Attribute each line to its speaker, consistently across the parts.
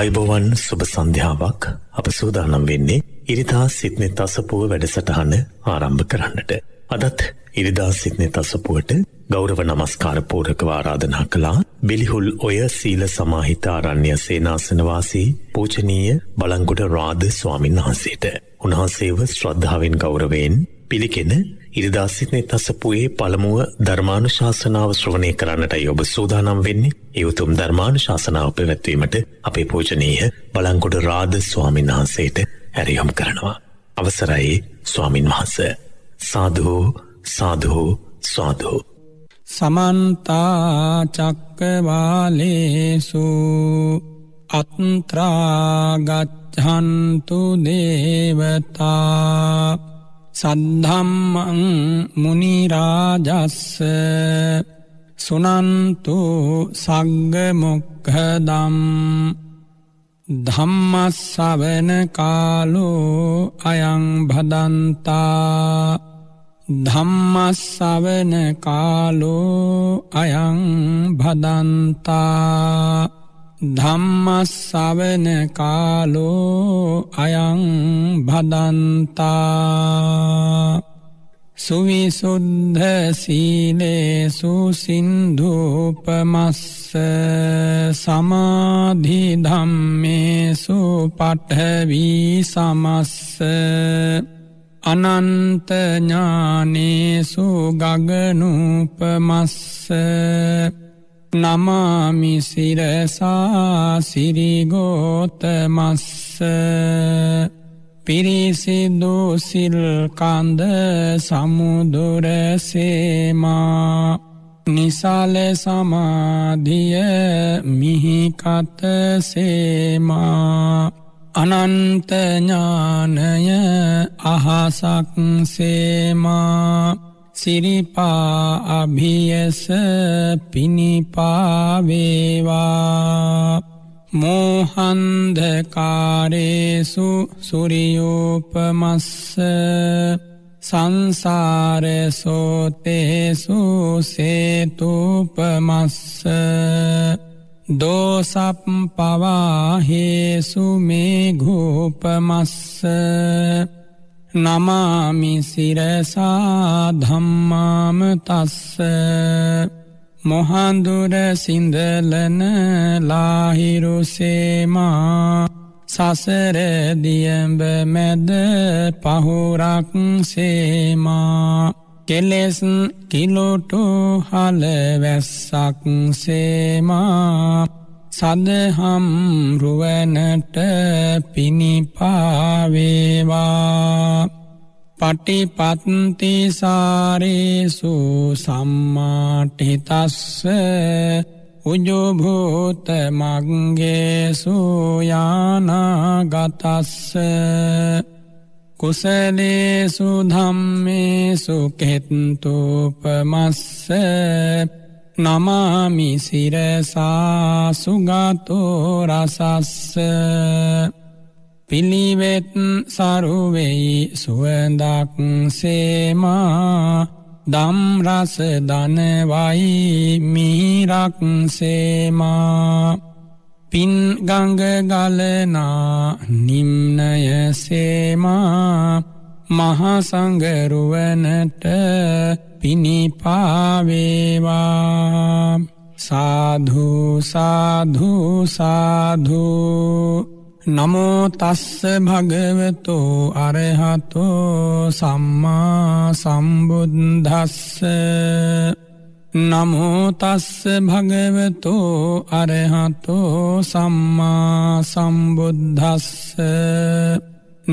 Speaker 1: අයිබෝවන් සුභ සන්ධ්‍යාවක් අප සූදානම් වෙන්නේ ඉරිතා සිත්නෙත් අසපුුව වැඩසටහන ආරම්භ කරන්නට. අදත් ඉරිදා සිත්නෙත් අසපුුවට ගෞරව නමස්කාරපූරක ආරාධනා කළා බිලිහුල් ඔය සීල සමාහිතාරණ්‍ය සේනාසනවාසී පූචනීය බලංගුට රාධ ස්වාමින් වහන්සේට. උන්හන්සේව ශ්‍රද්ධාවෙන් ගෞරවයෙන් පිළිකෙන ඉරිදා සිටනේ තසපුයේ පළමුුව ධර්මාණු ශාසනාව ශ්‍රවණය කරන්නටයි ඔබ සූදානම් වෙන්නේ යුතුම් ධර්මාණු ශාසනාව පැවැත්වීමට අපේ පූජනීය බලංකොඩ රාධ ස්වාමින් වහන්සේට ඇරයොම් කරනවා. අවසරයි ස්වාමින් වහන්ස සාධහෝ සාධහෝ ස්වාධහෝ.
Speaker 2: සමන්තාචක්කවාලේසු අත්ත්‍රාගච්හන්තු දේවතා සද්ධම්මං මුනිරාජස්ස සුනන්තු සග්ගමොක්හදම් ධම්මස්සවන කාලෝ අයං භදන්තා ධම්මස්සවන කාලෝ අයං භදන්තා ධම්මස්සවන කාලෝ අයං භදන්තා සුවිසුද්ධ සීලේසු සින්ධූපමස්ස සමාධි ධම්මේසු පටවී සමස්ස අනන්තඥානේසු ගගනුපමස්ස නමාමිසිරසා සිරිගෝතමස්ස පිරිසිදු සිල්කන්ද සමුදුරසේමා නිසාල සමාධිය මිහිකත සේමා අනන්තඥානය අහසක් සේමා සිරිපා අභියස පිණිපාවේවා මෝහන්දකාරේසු සුරියෝපමස්ස සංසාරසෝතේසු සේතුපමස්ස දෝසප්පවාහේසු මේ ගෝපමස්ස නමාමිසිරසා ධම්මාම තස්ස මොහන්දුර සිින්දලන ලාහිරුසේමා සසරදියඹ මැද පහුරක් සේමා කෙලෙස් කිලොටු හලවැස්සක් සේමා සදහම් රුවනට පිණිපාවේවා පටිපත්තිසාරේසු සම්මාටිතස්ස උජුභූත මක්ගේසු යානාගතස්ස කුසලේසු ධම්මේසු කෙත්තුූපමස්ස නමාමිසිරසාසුගතෝ රසස්ස පිළිවෙත් සරුවෙයි සුවදක් සේමා දම්රස දනවයි මීරක් සේමා පින් ගංගගලනා නිම්නය සේමා මහසංගරුවනට පිණිපාවේවා සාධු සාධු සාධු නමෝතස්ස භගවතෝ අරහතෝ සම්මා සම්බුද්ධස්ස නමෝතස්ස භගවතෝ අරහතෝ සම්මා සම්බුද්ධස්ස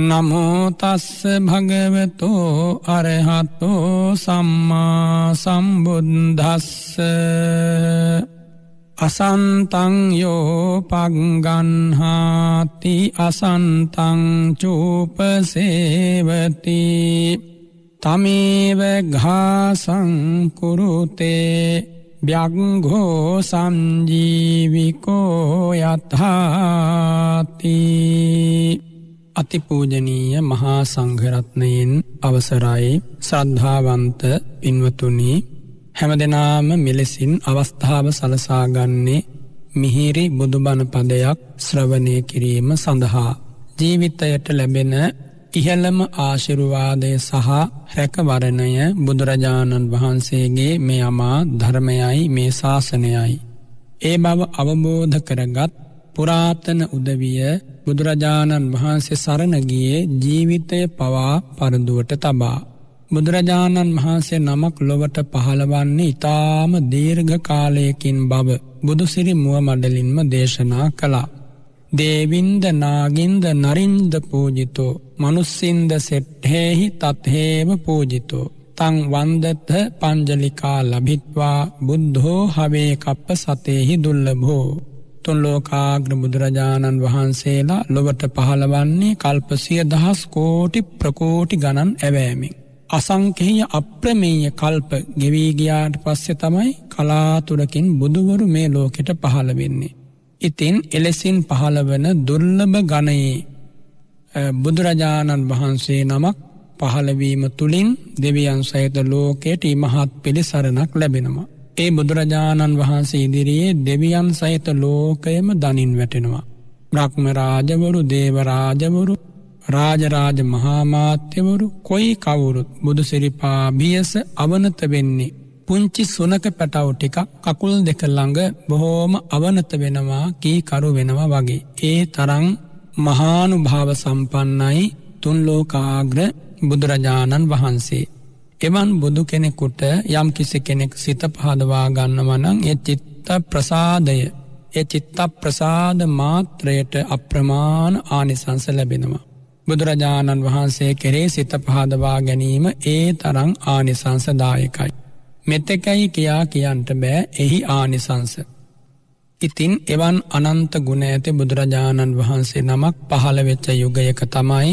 Speaker 2: නමෝතස්ස භගවතෝ අරහතෝ සම්මා සම්බුද්ධස්ස අසන්තං යෝ පංගන්හාති අසන්තං චූපසේවති තමේව ගාසංකුරුතේ ්‍යග්ගෝ සංජීවිකෝ යථාතිී අතිපූජනීය මහා සංඝරත්නයෙන් අවසරයි ශ්‍රද්ධාවන්ත පින්වතුනි හැම දෙනාම මෙලෙසින් අවස්ථාව සලසාගන්නේ මිහිරි බුදුබණ පදයක් ශ්‍රවණය කිරීම සඳහා. ජීවිතයට ලැබෙන ඉහළම ආශිරුවාදය සහ රැකවරණය බුදුරජාණන් වහන්සේගේ මේ අමා ධර්මයයි මේ ශාසනයයි. ඒ බව අවබෝධ කරගත් පුරාතන උදවිය බුදුරජාණන් වහන්සේ සරණගියේ ජීවිතය පවා පරදුවට තබා. බුදුරජාණන් වහන්සේ නමක් ලොවට පහළවන්නේ ඉතාම දීර්ඝ කාලයකින් බව බුදුසිරි මුව මඩලින්ම දේශනා කළා. දේවින්ද නාගින්ද නරින්ද පූජිතෝ මනුස්සින්ද සෙට්හෙහි තත්හේව පූජිතෝ. තං වන්දත්හ පංජලිකා ලබිත්වා බුද්ධෝ හවේ කප්ප සතේහි දුල්ලබෝ. තුන් ලෝකාග්‍ර බුදුරජාණන් වහන්සේලා ලොවට පහළවන්නේ කල්පසිය දහස් කෝටි ප්‍රකෝටි ගණන් ඇවෑමෙන්. අසංකෙහිය අප්‍රමේය කල්ප ගෙවීගයාට පස්සෙ තමයි කලාතුරකින් බුදුවරු මේ ලෝකෙට පහළ වෙන්නේ. ඉතින් එලෙසින් පහළවන දුර්ලභ ගණයේ බුදුරජාණන් වහන්සේ නමක් පහළවීම තුළින් දෙවියන් සහිත ලෝකයට ඉමහත් පිළි සරණක් ලැබෙනවා. ඒ බුදුරජාණන් වහන්සේ ඉදිරියේ දෙවියන් සහිත ලෝකයම දනින් වැටෙනවා. බ්‍රක්්ම රාජවරු දේවරාජවරු රාජරාජ මහාමාත්‍යවරු කොයි කවුරුත් බුදුසිරිපා බියස අවනත වෙන්නේ. පුංචි සුනක පැටව් ටික කකුල් දෙක ළඟ බොහෝම අවනත වෙනවා කීකරු වෙනවා වගේ. ඒ තරං මහානුභාව සම්පන්නයි තුන්ලෝකාග්‍ර බුදුරජාණන් වහන්සේ. එවන් බුදු කෙනෙකුට යම් කිසි කෙනෙක් සිත පහදවා ගන්නවනං ඒ චිත්ත ප්‍රසාදය ඒ චිත්ත ප්‍රසාද මාත්‍රයට අප්‍රමාණ ආනිසංස ලැබෙනවා. බුදුරජාණන් වහන්සේ කෙරේ සිත පහදවා ගැනීම ඒ තරං ආනිසංසදායකයි. මෙතකැයි කියා කියන්ට බෑ එහි ආනිසංස. ඉතින් එවන් අනන්ත ගුණ ඇති බුදුරජාණන් වහන්සේ නමක් පහළවෙච්ච යුගයක තමයි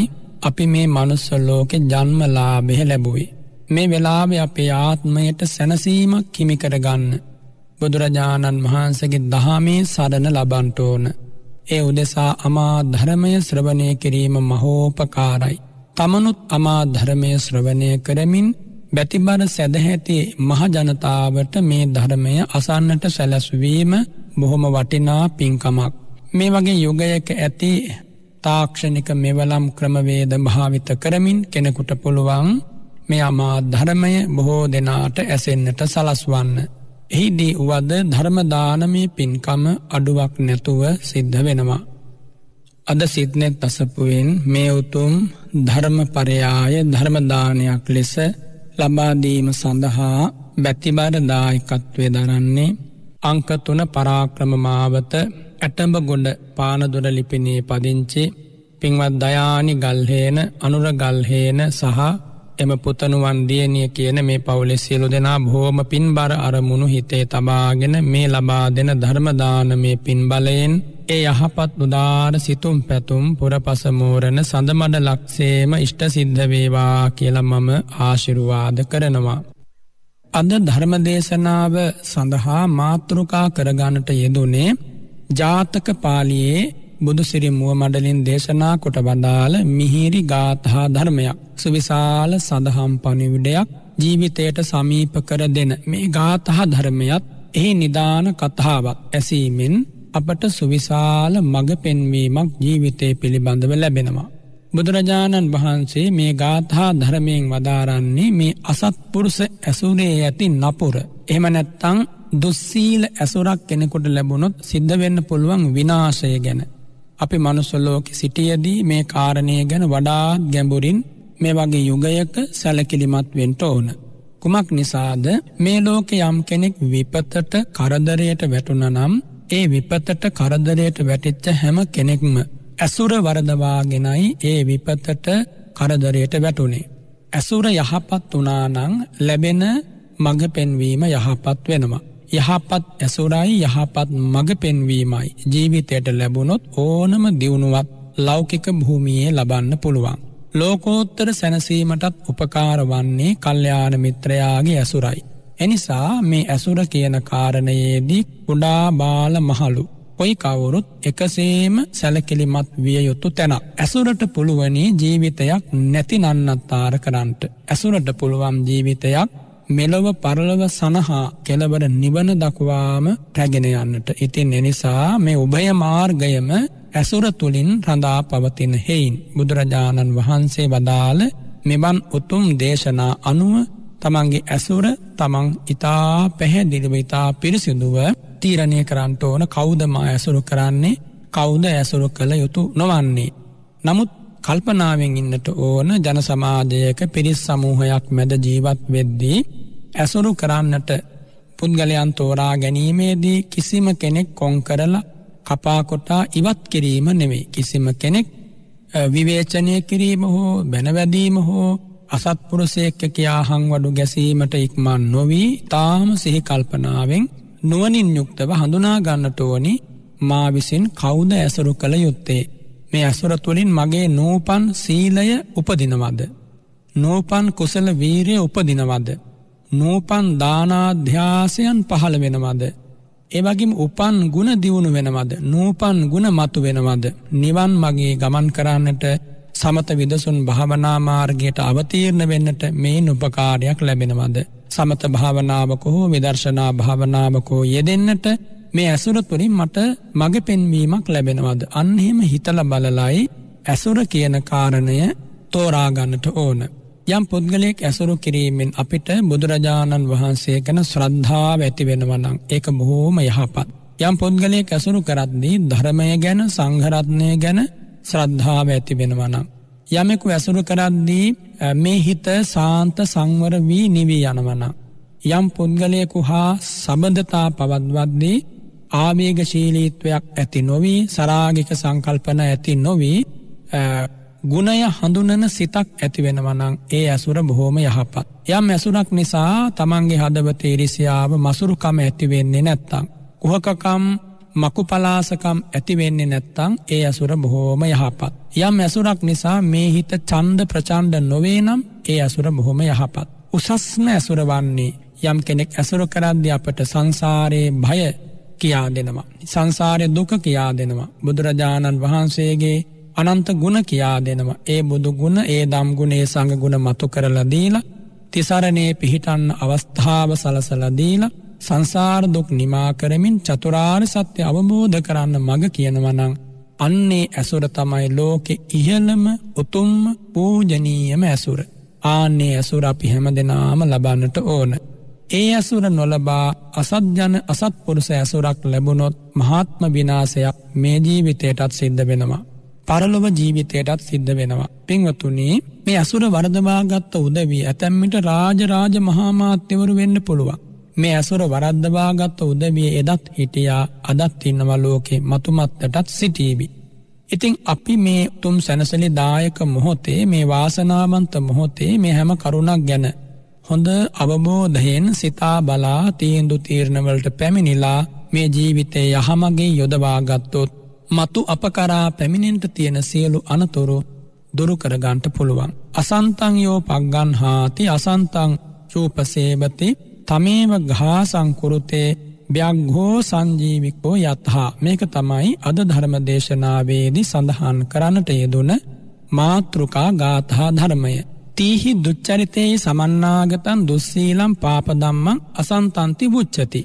Speaker 2: අපි මේ මනුස්සල්ලෝකෙ ජන්මලාබෙහ ලැබුවේ. මේ වෙලාව අපේ ආත්මයට සැනසීමක් කිමි කරගන්න. බුදුරජාණන් වහන්සගේ දහමේ සරණ ලබන්ට ඕන. ඒ උදෙසා අමා ධරමය ශ්‍රවණය කිරීම මහෝපකාරයි. තමනුත් අමා ධරමය ශ්‍රවණය කරමින් බැතිබර සැදහැති මහජනතාවට මේ ධර්මය අසන්නට සැලැස්වීම බොහොම වටිනා පින්කමක්. මේ වගේ යුගයක ඇති තාක්ෂණික මෙවලම් ක්‍රමවේද භාවිත කරමින් කෙනෙකුට පුළුවන් මේ අමා ධර්මය බොහෝ දෙනාට ඇසෙන්න්නට සලස්වන්න. එහිදී වුවද ධර්මදානමය පින්කම අඩුවක් නැතුව සිද්ධ වෙනවා. අද සිද්නෙත් අසපුුවෙන් මේ උතුම් ධර්මපරයාය ධර්මදානයක් ලෙස ලබාදීම සඳහා බැතිබාරදායකත්වය දරන්නේ අංකතුන පරාක්‍රම මාවත ඇටඹ ගොඩ පානදුර ලිපිනේ පදිංචි පින්වත් දයානි ගල්හේන අනුර ගල්හේන සහ එම පුතනුවන් දියණිය කියන මේ පවුලේ සියලු දෙනා බොහොම පින්බර අරමුණු හිතේ තබාගෙන මේ ලබා දෙන ධර්ම දානමේ පින්බලයෙන් ඒ යහපත් උදාාර සිතුම් පැතුම් පුරපස මෝරණ සඳමඩ ලක්ෂේම ඉෂ්ට සිද්ධ වේවා කියලා මම ආශිර්වාද කරනවා අද ධර්මදේශනාව සඳහා මාතෘකා කරගන්නට යෙදුනේ ජාතක පාලියේ බුදුසිරි මුව මඩලින් දේශනා කොට බදාළ මිහිරි ගාථහා ධර්මයක් සුවිශාල සඳහම් පනිවිඩයක් ජීවිතයට සමීප කර දෙන මේ ගාතහා ධර්මයත් එහි නිධාන කතාවක් ඇසීමෙන් අපට සුවිශාල මඟ පෙන්වීමක් ජීවිතය පිළිබඳව ලැබෙනවා. බුදුරජාණන් වහන්සේ මේ ගාථහා ධර්මයෙන් වදාරන්නේ මේ අසත්පුරුස ඇසුරේ ඇති නපුර. එහම නැත්තං දුස්සීල ඇසුරක් කෙනෙකොට ලැබුණොත් සිද්ධ වෙන්න පුළුවන් විනාශය ගැන අපි මනුස්සොල්ලෝක සිටියදී මේ කාරණය ගැන වඩාත් ගැඹුරින් මේ වගේ යුගයක සැලකිලිමත් වෙන්ට ඕන. කුමක් නිසාද මේ ලෝක යම් කෙනෙක් විපතට කරදරයට වැටුන නම් ඒ විපතට කරදරයට වැටිච්ච හැම කෙනෙක්ම ඇසුර වරදවාගෙනයි ඒ විපතට කරදරයට වැටුනේ. ඇසුර යහපත් වනානං ලැබෙන මඟ පෙන්වීම යහපත් වෙනවා. යහපත් ඇසුරයි යහපත් මඟ පෙන්වීමයි ජීවිතයට ලැබුණොත් ඕනම දියුණුවත් ලෞකික භූමියේ ලබන්න පුළුවන්. ලෝකෝත්තර සැනසීමටත් උපකාර වන්නේ කල්්‍යයාන මිත්‍රයාගේ ඇසුරයි. එනිසා මේ ඇසුර කියන කාරණයේදී කුඩා බාල මහලු. කොයි කවුරුත් එකසේම සැලකිලිමත් විය යුතු තැනක්. ඇසුරට පුළුවනි ජීවිතයක් නැති නන්නත්තාර කරන්ට. ඇසුරට පුළුවම් ජීවිතයක් මෙලොව පරලොව සඳහා කෙලවර නිවන දක්වාම රැගෙන යන්නට. ඉතින් එනිසා මේ උභය මාර්ගයම ඇසුර තුළින් රඳා පවතින හෙයින්. බුදුරජාණන් වහන්සේ වදාළ මෙබන් උතුම් දේශනා අනුව තමන්ගේ ඇසුර තමන් ඉතා පැහැදිලිව ඉතා පිරිසිදුව තීරණය කරන්ට ඕන කෞදමා ඇසුරු කරන්නේ කෞද ඇසුරු කළ යුතු නොවන්නේ. නමුත් කල්පනාවෙන් ඉන්නට ඕන ජන සමාජයක පිරිස් සමූහයක් මැද ජීවත් වෙද්දී ඇසුරු කරන්නට පුද්ගලයන් තෝරා ගැනීමේදී කිසිම කෙනෙක් කොං කරලා කපාකොටා ඉවත් කිරීම නෙවෙයි කිසිම කෙනෙක් විවේචනය කිරීම හෝ බැනවැදීම හෝ අසත්පුරුසයක්ක කියා හංවඩු ගැසීමට ඉක්මන් නොවී තාම සිහි කල්පනාවෙන් නුවනින් යුක්තව හඳුනා ගන්නට ඕනි මා විසින් කෞුද ඇසුරු කළ යුත්තේ මේ ඇසුරත් වලින් මගේ නූපන් සීලය උපදිනවද. නූපන් කුසල වීරය උපදිනවද. නූපන් දානාධ්‍යාසයන් පහළ වෙනවද. ඒවගේම උපන් ගුණ දියුණු වෙනවද නූපන් ගුණ මතු වෙනවද නිවන් මගේ ගමන් කරන්නට සමත විදසුන් භාවනාමාර්ගයට අවතීරණ වෙන්නට මේ නුපකාරයක් ලැබෙනවද සමත භාවනාවකෝ විදර්ශනා භාවනාවකෝ යෙදෙන්න්නට මේ ඇසුරතුරින් මට මඟ පෙන්වීමක් ලැබෙනවද. අන්හෙම හිතල බලලයි ඇසුර කියන කාරණය තෝරාගන්නට ඕන. යම් පුද්ගලයෙක් ඇසුරු කිරීමෙන් අපිට බුදුරජාණන් වහන්සේ ගැන ශ්‍රද්ධාව ඇතිවෙනවනම් ඒක බොහෝම යහපත්. යම් පුද්ගලයෙක් ඇසුරු කරද්දී ධර්මය ගැන සංහරත්නය ගැන ශ්‍රද්ධාව ඇතිවෙනවනම්. යමෙකු ඇසුරු කරද්දී මේ හිත සාන්ත සංවර වී නිවී යනවනම්. යම් පුද්ගලයෙකු හා සබඳතා පවත්වද්දී ආවේග ශීලීත්වයක් ඇති නොවී සරාගික සංකල්පන ඇති නොවී ගුණය හඳුනන සිතක් ඇතිවෙනවනං ඒ ඇසුර බොහෝම යහපත්. යම් ඇසුරක් නිසා තමන්ගේ හදවත ඉරිසියාව මසුරුකම ඇතිවෙන්නේ නැත්තං. කුහකකම් මකුපලාසකම් ඇතිවෙන්නේ නැත්තං ඒ ඇසුර බොහෝම යහපත්. යම් ඇසුරක් නිසා මේ හිත චන්ද ප්‍රචන්්ඩ නොවේ නම් ඒ ඇසුර බොහොම යහපත්. උසස්න ඇසුර වන්නේ යම් කෙනෙක් ඇසුර කරද්‍ය අපට සංසාරයේ භය කියා දෙනවා. සංසාරය දුක කියා දෙනවා. බුදුරජාණන් වහන්සේගේ අනන්ත ගුණ කියා දෙනවා. ඒ බුදු ගුණ ඒ දම් ගුණේ සංග ගුණ මතු කරලා දීලා තිසරණේ පිහිටන්න අවස්ථාව සලසලා දීලා සංසාර දුක් නිමා කරමින් චතුරාර් සත්‍ය අවබෝධ කරන්න මඟ කියනවනං අන්නේ ඇසුර තමයි ලෝකෙ ඉහළම උතුම්ම පූජනීයම ඇසුර. ආන්නේ ඇසුර අපි හැම දෙනාම ලබන්නට ඕන. ඒ ඇසුර නොලබා අසත්ජන අසත්පුරුස ඇසුරක් ලැබුණොත් මහත්ම විනාසයක් මේ ජීවිතයටත් සිද්ධ වෙනවා. පරලොව ජීවිතයටත් සිද්ධ වෙනවා. පින්වතුනී මේ ඇසුර වරදවාගත්ත උදවී ඇතැම්මිට රාජරාජ මහාමාත්‍යවරු වෙන්න පුළුවන්. මේ ඇසුර වරද්දවාගත්ත උදවිය එදත් හිටියා අදත් ඉන්නවා ලෝකේ මතුමත්තටත් සිටීවි. ඉතිං අපි මේ උතුම් සැනසලි දායක මොහොතේ මේ වාසනාවන්ත මොහොතේ මේ හැම කරුණක් ගැන හොඳ අවබෝධයෙන් සිතා බලා තීන්දු තීරණවලට පැමිණිලා මේ ජීවිතය යහමගේ යොදවාගත්තොත් මතු අපකරා පැමිණෙන්ට තියෙන සියලු අනතුරු දුරුකරගන්ට පුළුවන්. අසන්තංයෝ පක්ගන් හාති අසන්තං චූපසේවති තමේව ගාසංකුරුතේ ්‍යක්්හෝ සංජීවිකෝ යත්හා මේක තමයි අද ධර්මදේශනාවේදි සඳහන් කරන්නට යෙදුන මාතෘකා ගාථහා ධර්මය. තීහි දුච්චරිතයේ සමන්නාගතන් දුස්සීලම් පාපදම්මං අසන්තන්ති පුච්චති.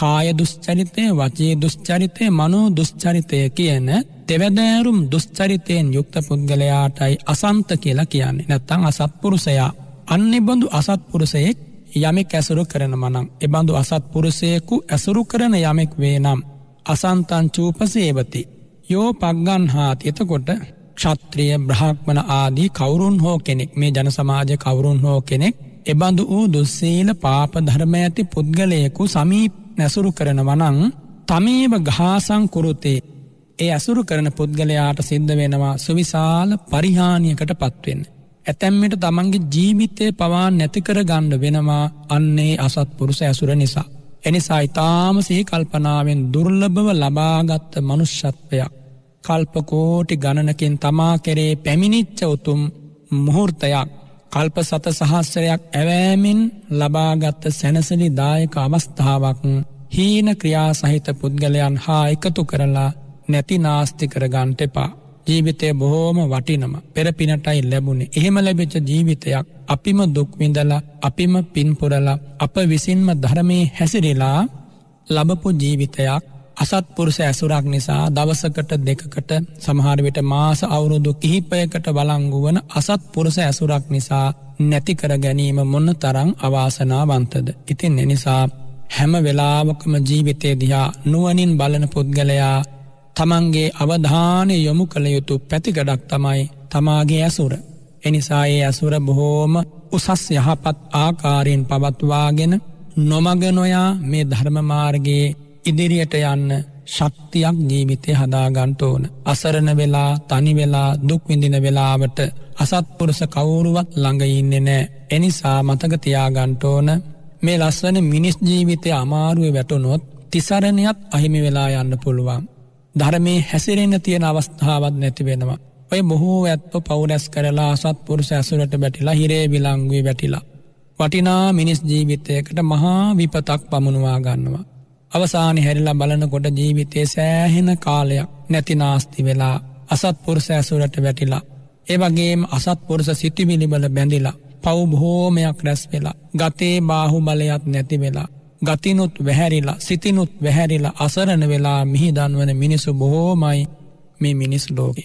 Speaker 2: කාය දුස්්චරිතය වචයේ දුස්්චරිතය මනෝ දුස්්චරිතය කියන තෙවදෑරුම් දුස්්චරිතයෙන් යුක්ත පුද්ගලයාටයි අසන්ත කියලා කියන්නේ නැත්තං අසත්පුරුසයා. අන්න බඳු අසත්පුරුසයෙක් යමෙක් ඇසුරු කරන මනම්. එබඳු අසත්පුරුසයකු ඇසුරු කරන යමෙක් වේ නම්. අසන්තංචූපසේවති. යෝ පක්ගන් හාත් එතකොට ක්ෂත්‍රිය බ්‍රහක්්මන ආදී කවුරුන් හෝ කෙනෙක් මේ ජන සමාජ කවුරුන් හෝ කෙනෙක් එබඳු වූ දුස්සීල පාප ධර්ම ඇති පුද්ගලයෙකු සමීප නැසුරු කරනවනං තමේව ගාසංකුරුතේ ඒ ඇසුරු කරන පුද්ගලයාට සිද්ධ වෙනවා සුවිශාල පරිහානියකට පත්වෙන්. ඇතැම්මට තමන්ගේ ජීවිතය පවා නැතිකර ගණ්ඩ වෙනවා අන්නේ අසත්පුරුස ඇසුර නිසා. එනිසා ඉතාම සිහි කල්පනාවෙන් දුර්ලභව ලබාගත්ත මනුෂ්‍යත්වයක්. කල්පකෝටි ගණනකින් තමා කෙරේ පැමිණිච්ච උතුම් මුහෘර්තයක් කල්ප සත සහස්සරයක් ඇවෑමෙන් ලබාගත්ත සැනසලි දායක අවස්ථාවක් හීන ක්‍රියා සහිත පුද්ගලයන් හා එකතු කරලා නැති නාස්ති කරගන්ට එපා. ජීවිතය බොහෝම වටිනම පෙරපිනටයි ලැබුණේ එහෙම ලැබිච්ච ජීවිතයක් අපිම දුක්විඳලා අපිම පින්පුරලා අප විසින්ම ධරමේ හැසිරලා ලබපු ජීවිතයක් අසත්පුරුෂ ඇසුරක් නිසා දවසකට දෙකකට සමහරවිට මාස අවුරුදු කිහිපයකට වලංගුවන අසත්පුරුෂ ඇසුරක් නිසා නැති කර ගැනීම මොන්න තරං අවාසනාවන්තද. ඉතින් එනිසා හැම වෙලාවකම ජීවිතය දිහා නුවනින් බලන පුද්ගලයා තමන්ගේ අවධානය යොමු කළ යුතු පැතිකඩක් තමයි තමාගේ ඇසුර. එනිසා ඒ ඇසුර බොහෝම උසස් යහපත් ආකාරයෙන් පවත්වාගෙන නොමග නොයා මේ ධර්මමාර්ගයේ ඉදිරියට යන්න ශක්තියක් ජීවිතය හදාගන්ට ඕන. අසරණ වෙලා තනිවෙලා දුක්විඳින වෙලාවට අසත්පුරුස කවුරුවත් ළඟඉන්නෙ නෑ. එනිසා මතක තියාගන්ට ඕන මේ ලස්වන මිනිස් ජීවිතය අමාරුව වැටුනොත් තිසරණයත් අහිමි වෙලා යන්න පුළුවන්. ධරමේ හැසිරෙන්න්න තියෙන අවස්ථාවත් නැතිවෙනවා. ඔය බොහෝ ඇත්ව පවුරැස් කරලා සත්පුරුස ඇසුරට බැටිලා හිරේ විලංගුවී වැටිලා. වටිනා මිනිස් ජීවිතයකට මහා විපතක් පමුණවා ගන්නවා. අවසානි හැරිලා බලනකොට ජීවිතේ සෑහෙන කාලයක් නැතිනාස්ති වෙලා අසත්පුරුස ඇසුරට වැටිලා. ඒවගේම අසත්පුරුස සිටිමිලිබල බැඳිලා පව්බහෝමයක් රැස් වෙලා ගතේ බාහු බලයක් නැති වෙලා. ගතිනුත් වැහැරිලා සිතිනුත් වැහැරිලා අසරණ වෙලා මිහිදන්වන මිනිසු බොහෝමයි මේ මිනිස් ලෝකෙ.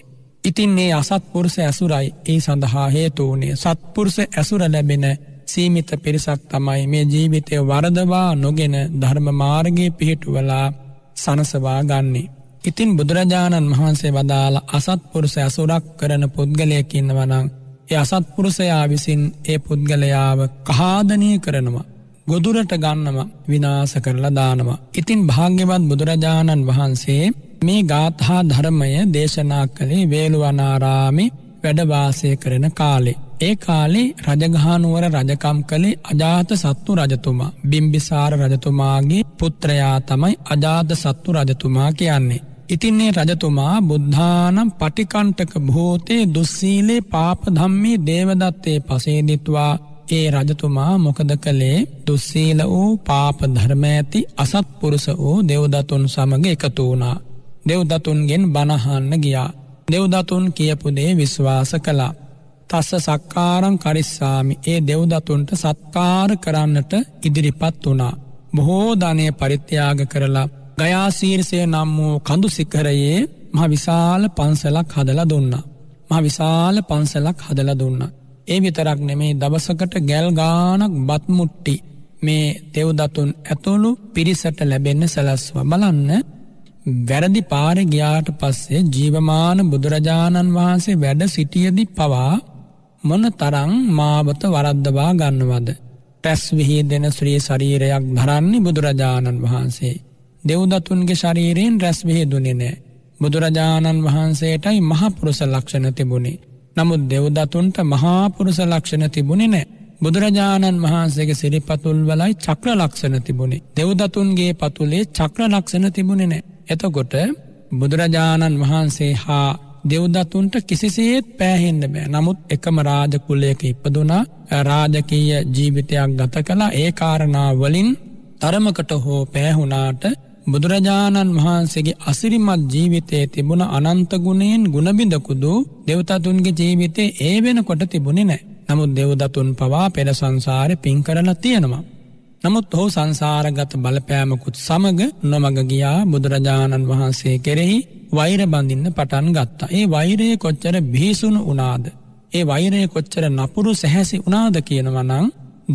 Speaker 2: ඉතින් මේ අසත්පුරුස ඇසුරයි ඒ සඳහා හේතුවනේ සත්පුරුස ඇසුර ලැබෙන සීමිත පිරිසක් තමයි මේ ජීවිතය වරදවා නොගෙන ධර්ම මාර්ගයේ පිහිටුවලා සනසවා ගන්නේ. ඉතින් බුදුරජාණන් වහන්සේ වදාළ අසත්පුරුෂ ඇසුරක් කරන පුද්ගලයකින්නවනං. ඒ අසත්පුරුෂයා විසින් ඒ පුද්ගලයාව කහාදනය කරනවා. ගොදුරට ගන්නම විනාස කරලා දානවා. ඉතින් භාග්‍යවත් බුදුරජාණන් වහන්සේ මේ ගාථහා ධර්මය දේශනා කළේ වේළුවනාරාමි වැඩවාසය කරන කාලේ. ඒ කාලේ රජගහනුවර රජකම් කළේ අජාත සත්තු රජතුමා බිම්බිසාර රජතුමාගේ පුත්‍රයා තමයි අජාත සත්තු රජතුමා කියන්නේ. ඉතින්නේ රජතුමා බුද්ධානම් පටිකණ්ටක භූතේ දුස්සීලේ පාපධම්මේ දේවදත්තේ පසේදිත්වා ඒ රජතුමා මොකද කළේ දුස්සීල වූ පාපධර්ම ඇති අසත්පුරුස වූ දෙව්දතුන් සමඟ එකතු වුණා. දෙව්දතුන්ගෙන් බණහන්න ගියා. දෙව්දතුන් කියපුදේ විශ්වාස කලා. තස්ස සක්කාරං කරිස්සාමි ඒ දෙව්දතුන්ට සත්කාර කරන්නට ඉදිරිපත් වනා. බොහෝ ධනය පරිත්‍යයාග කරලා ගයාසීර්සය නම් වූ කඳු සිකරයේ මහ විශාල පන්සලක් හදල දුන්න. මහ විශාල පන්සලක් හදල දුන්න. ඒ විතරක් නෙමේ දවසකට ගැල් ගානක් බත්මුට්ටි මේ තෙව්දතුන් ඇතුළු පිරිසට ලැබෙන්න සැලස්ව බලන්න වැරදි පාර ගියාට පස්සේ ජීවමාන බුදුරජාණන් වහන්සේ වැඩ සිටියදි පවා මොන තරං මාවත වරද්දවා ගන්නවද. පැස්විහි දෙන ශ්‍රී ශරීරයක් දරන්නේ බුදුරජාණන් වහන්සේ. දෙව්දතුන්ගේ ශරීරයෙන් රැස්විහිදුනි නෑ. බුදුරජාණන් වහන්සේටයි මහපුරුස ලක්ෂණ තිබුණේ. නමුත් දෙව්දතුන්ට මහාපුරුස ලක්ෂණ තිබුණි නෑ. බුදුරජාණන් වහන්සේගේ සිරිපතුල් වලයි චක්‍ර ලක්ෂණ තිබුණේ. දෙව්දතුන්ගේ පතුලේ චක්‍ර ලක්ෂණ තිබුණෙ නෑ. එතකොට බුදුරජාණන් වහන්සේ හා දෙව්දතුන්ට කිසිසේත් පෑහෙන්න බෑ නමුත් එකම රාජකුලයක ඉපදුනා රාජකීය ජීවිතයක් ගත කලා ඒ කාරණාවලින් තරමකට හෝ පෑහුණාට බුදුරජාණන් වහන්සේගේ අසිරිමත් ජීවිතයේ තිබුණ අනන්තගුණයෙන් ගුණබිඳකුදු දෙවතතුන්ගේ ජීවිතේ ඒ වෙන කොට තිබුණි නෑ. නමුත් දෙවදතුන් පවා පෙර සංසාරය පින් කරලා තියෙනවා. නමුත් ඔහු සංසාරගත බලපෑමකුත් සමඟ නොමග ගියා බුදුරජාණන් වහන්සේ කෙරෙහි වෛරබඳින්න පටන් ගත්තා. ඒ වෛරය කොච්චර භිසුණු උනාද. ඒ වෛරය කොච්චර නපුරු සැහැසි උනාද කියනවනං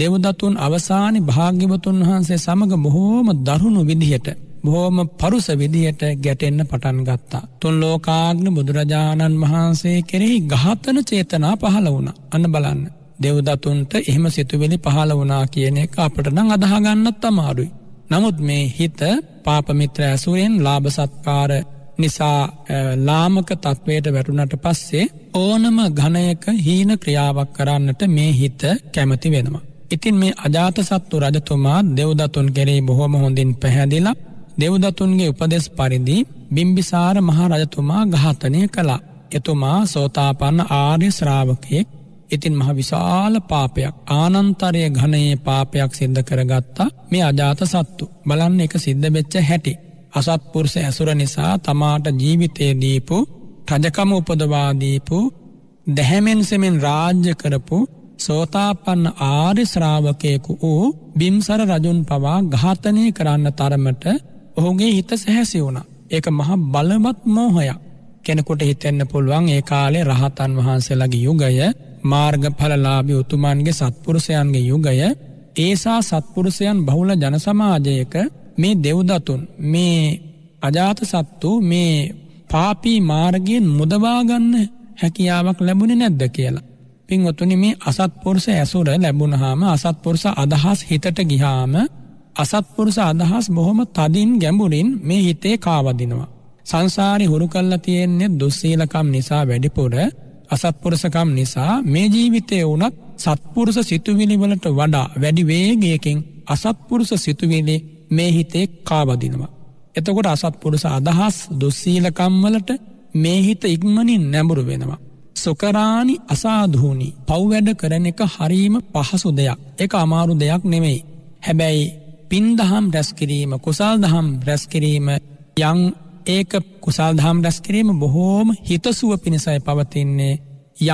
Speaker 2: දෙවදතුන් අවසානි භාග්‍යවතුන් වහන්සේ සමඟ බොහෝම දරුණු විදිහයට. බොහෝම පරුස විදිහයට ගැටෙන්න පටන් ගත්තා. තුන් ලෝකාග්න බුදුරජාණන් වහන්සේ කෙරෙහි ගාතන චේතනා පහළ වුණ අන්න බලන්න. දෙව්දතුන්ට එහෙම සිතුවෙලි පහළ වනා කියන එක අපට නං අදහගන්නත් අමාරුයි. නමුත් මේ හිත පාපමිත්‍ර ඇසුවෙන් ලාභ සත්කාර නිසා ලාමක තත්ත්වයට වැටුනට පස්සේ ඕනම ගණයක හීන ක්‍රියාවක් කරන්නට මේ හිත කැමති වෙනවා. ඉතින් මේ අජාත සත්තු රජතුමා දෙව්දතුන් කෙරේ බොහොම හොඳින් පැහැදිලා දෙව්දතුන්ගේ උපදෙස් පරිදි බිම්බිසාර මහා රජතුමා ඝාතනය කළා. එතුමා සෝතාපන්න ආර්ය ශ්‍රාවකයෙක් ඉතින් මහ විශාල පාපයක් ආනන්තරය ඝනයේ පාපයක් සිද්ධ කරගත්තා මේ අජාත සත්තු. බලන්න එක සිද්ධ වෙච්ච හැටි. අසත්පුරුෂ ඇසුර නිසා තමාට ජීවිතේ දීපු රජකම උපදවා දීපු දැහැමෙන් සෙමෙන් රාජ්‍ය කරපු සෝතාපන්න ආර්ය ශ්‍රාවකයෙකු වූ බිම්සර රජුන් පවා ඝාතනය කරන්න තරමට ඔහුගේ හිත සැහැසි වුණා. ඒක මහා බලවත් මෝහයක්. කෙනෙකුට හිතෙන්න පුළුවන් ඒ කාලේ රහතන් වහන්සේලාගේ යුගය මාර්ගඵලලාභි උතුමන්ගේ සත්පුරුෂයන්ගේ යුගය ඒසා සත්පුරුෂයන් බහුල ජනසමාජයක මේ දෙව්දතුන් මේ අජාත සත්තු මේ පාපී මාර්ගයෙන් මුදවාගන්න හැකියාවක් ලැබුණේ නැද්ද කියලා. පින්වතුනි මේ අසත්පුරුෂ ඇසුර ලැබුණහාම අසත්පුරුෂ අදහස් හිතට ගිහාම අසත්පුරුෂ අදහස් බොහොම තදින් ගැඹුරින් මේ හිතේ කාවදිනවා. සංසාරි හුරු කල්ලා තියෙන්නේ දුස්සීලකම් නිසා වැඩිපුර අසත්පුරුසකම් නිසා මේ ජීවිතය වුණත් සත්පුරුස සිතුවිලිවලට වඩා වැඩි වේගයකින් අසත්පුරුස සිතුවිලි මේ හිතේ කාබදිනවා. එතකොට අසත්පුරුස අදහස් දුස්සීලකම්වලට මේ හිත ඉක්මනින් නැඹුරු වෙනවා. සොකරාණි අසාධූනි පව්වැඩ කරන එක හරීම පහසු දෙයක් එක අමාරු දෙයක් නෙමෙයි. හැබැයි පින්දහම් රැස්කිරීම කුසල් දහම් රැස්කිරීම යං ඒක කුසල් දහම් රැස් කිරීම බොහෝම හිතසුව පිණිසයි පවතින්නේ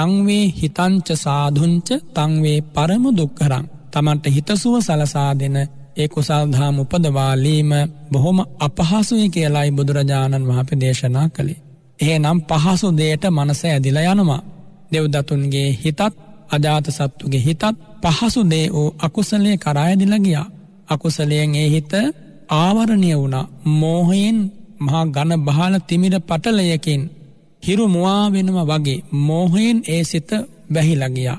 Speaker 2: යංවේ හිතංච සාධුංච තංවේ පරම දුක්කරං තමන්ට හිතසුව සලසා දෙන ඒ කුසල්දාම් උපදවාලීම බොහොම අපහසුයි කියලායි බුදුරජාණන් වහපි දේශනා කළේ. ඒ නම් පහසු දේට මනස ඇදිල යනවා. දෙව්දතුන්ගේ හිතත් අජාත සත්තුගේ හිතත් පහසු දේ වූ අකුසලේ කරායදිලගියා. අකුසලයෙන් ඒ හිත ආවරණය වුණ මෝහයෙන් මහා ගණ බාල තිමිර පටලයකින් හිරු මවා වෙනම වගේ මෝහයෙන් ඒ සිත වැහිලගියා.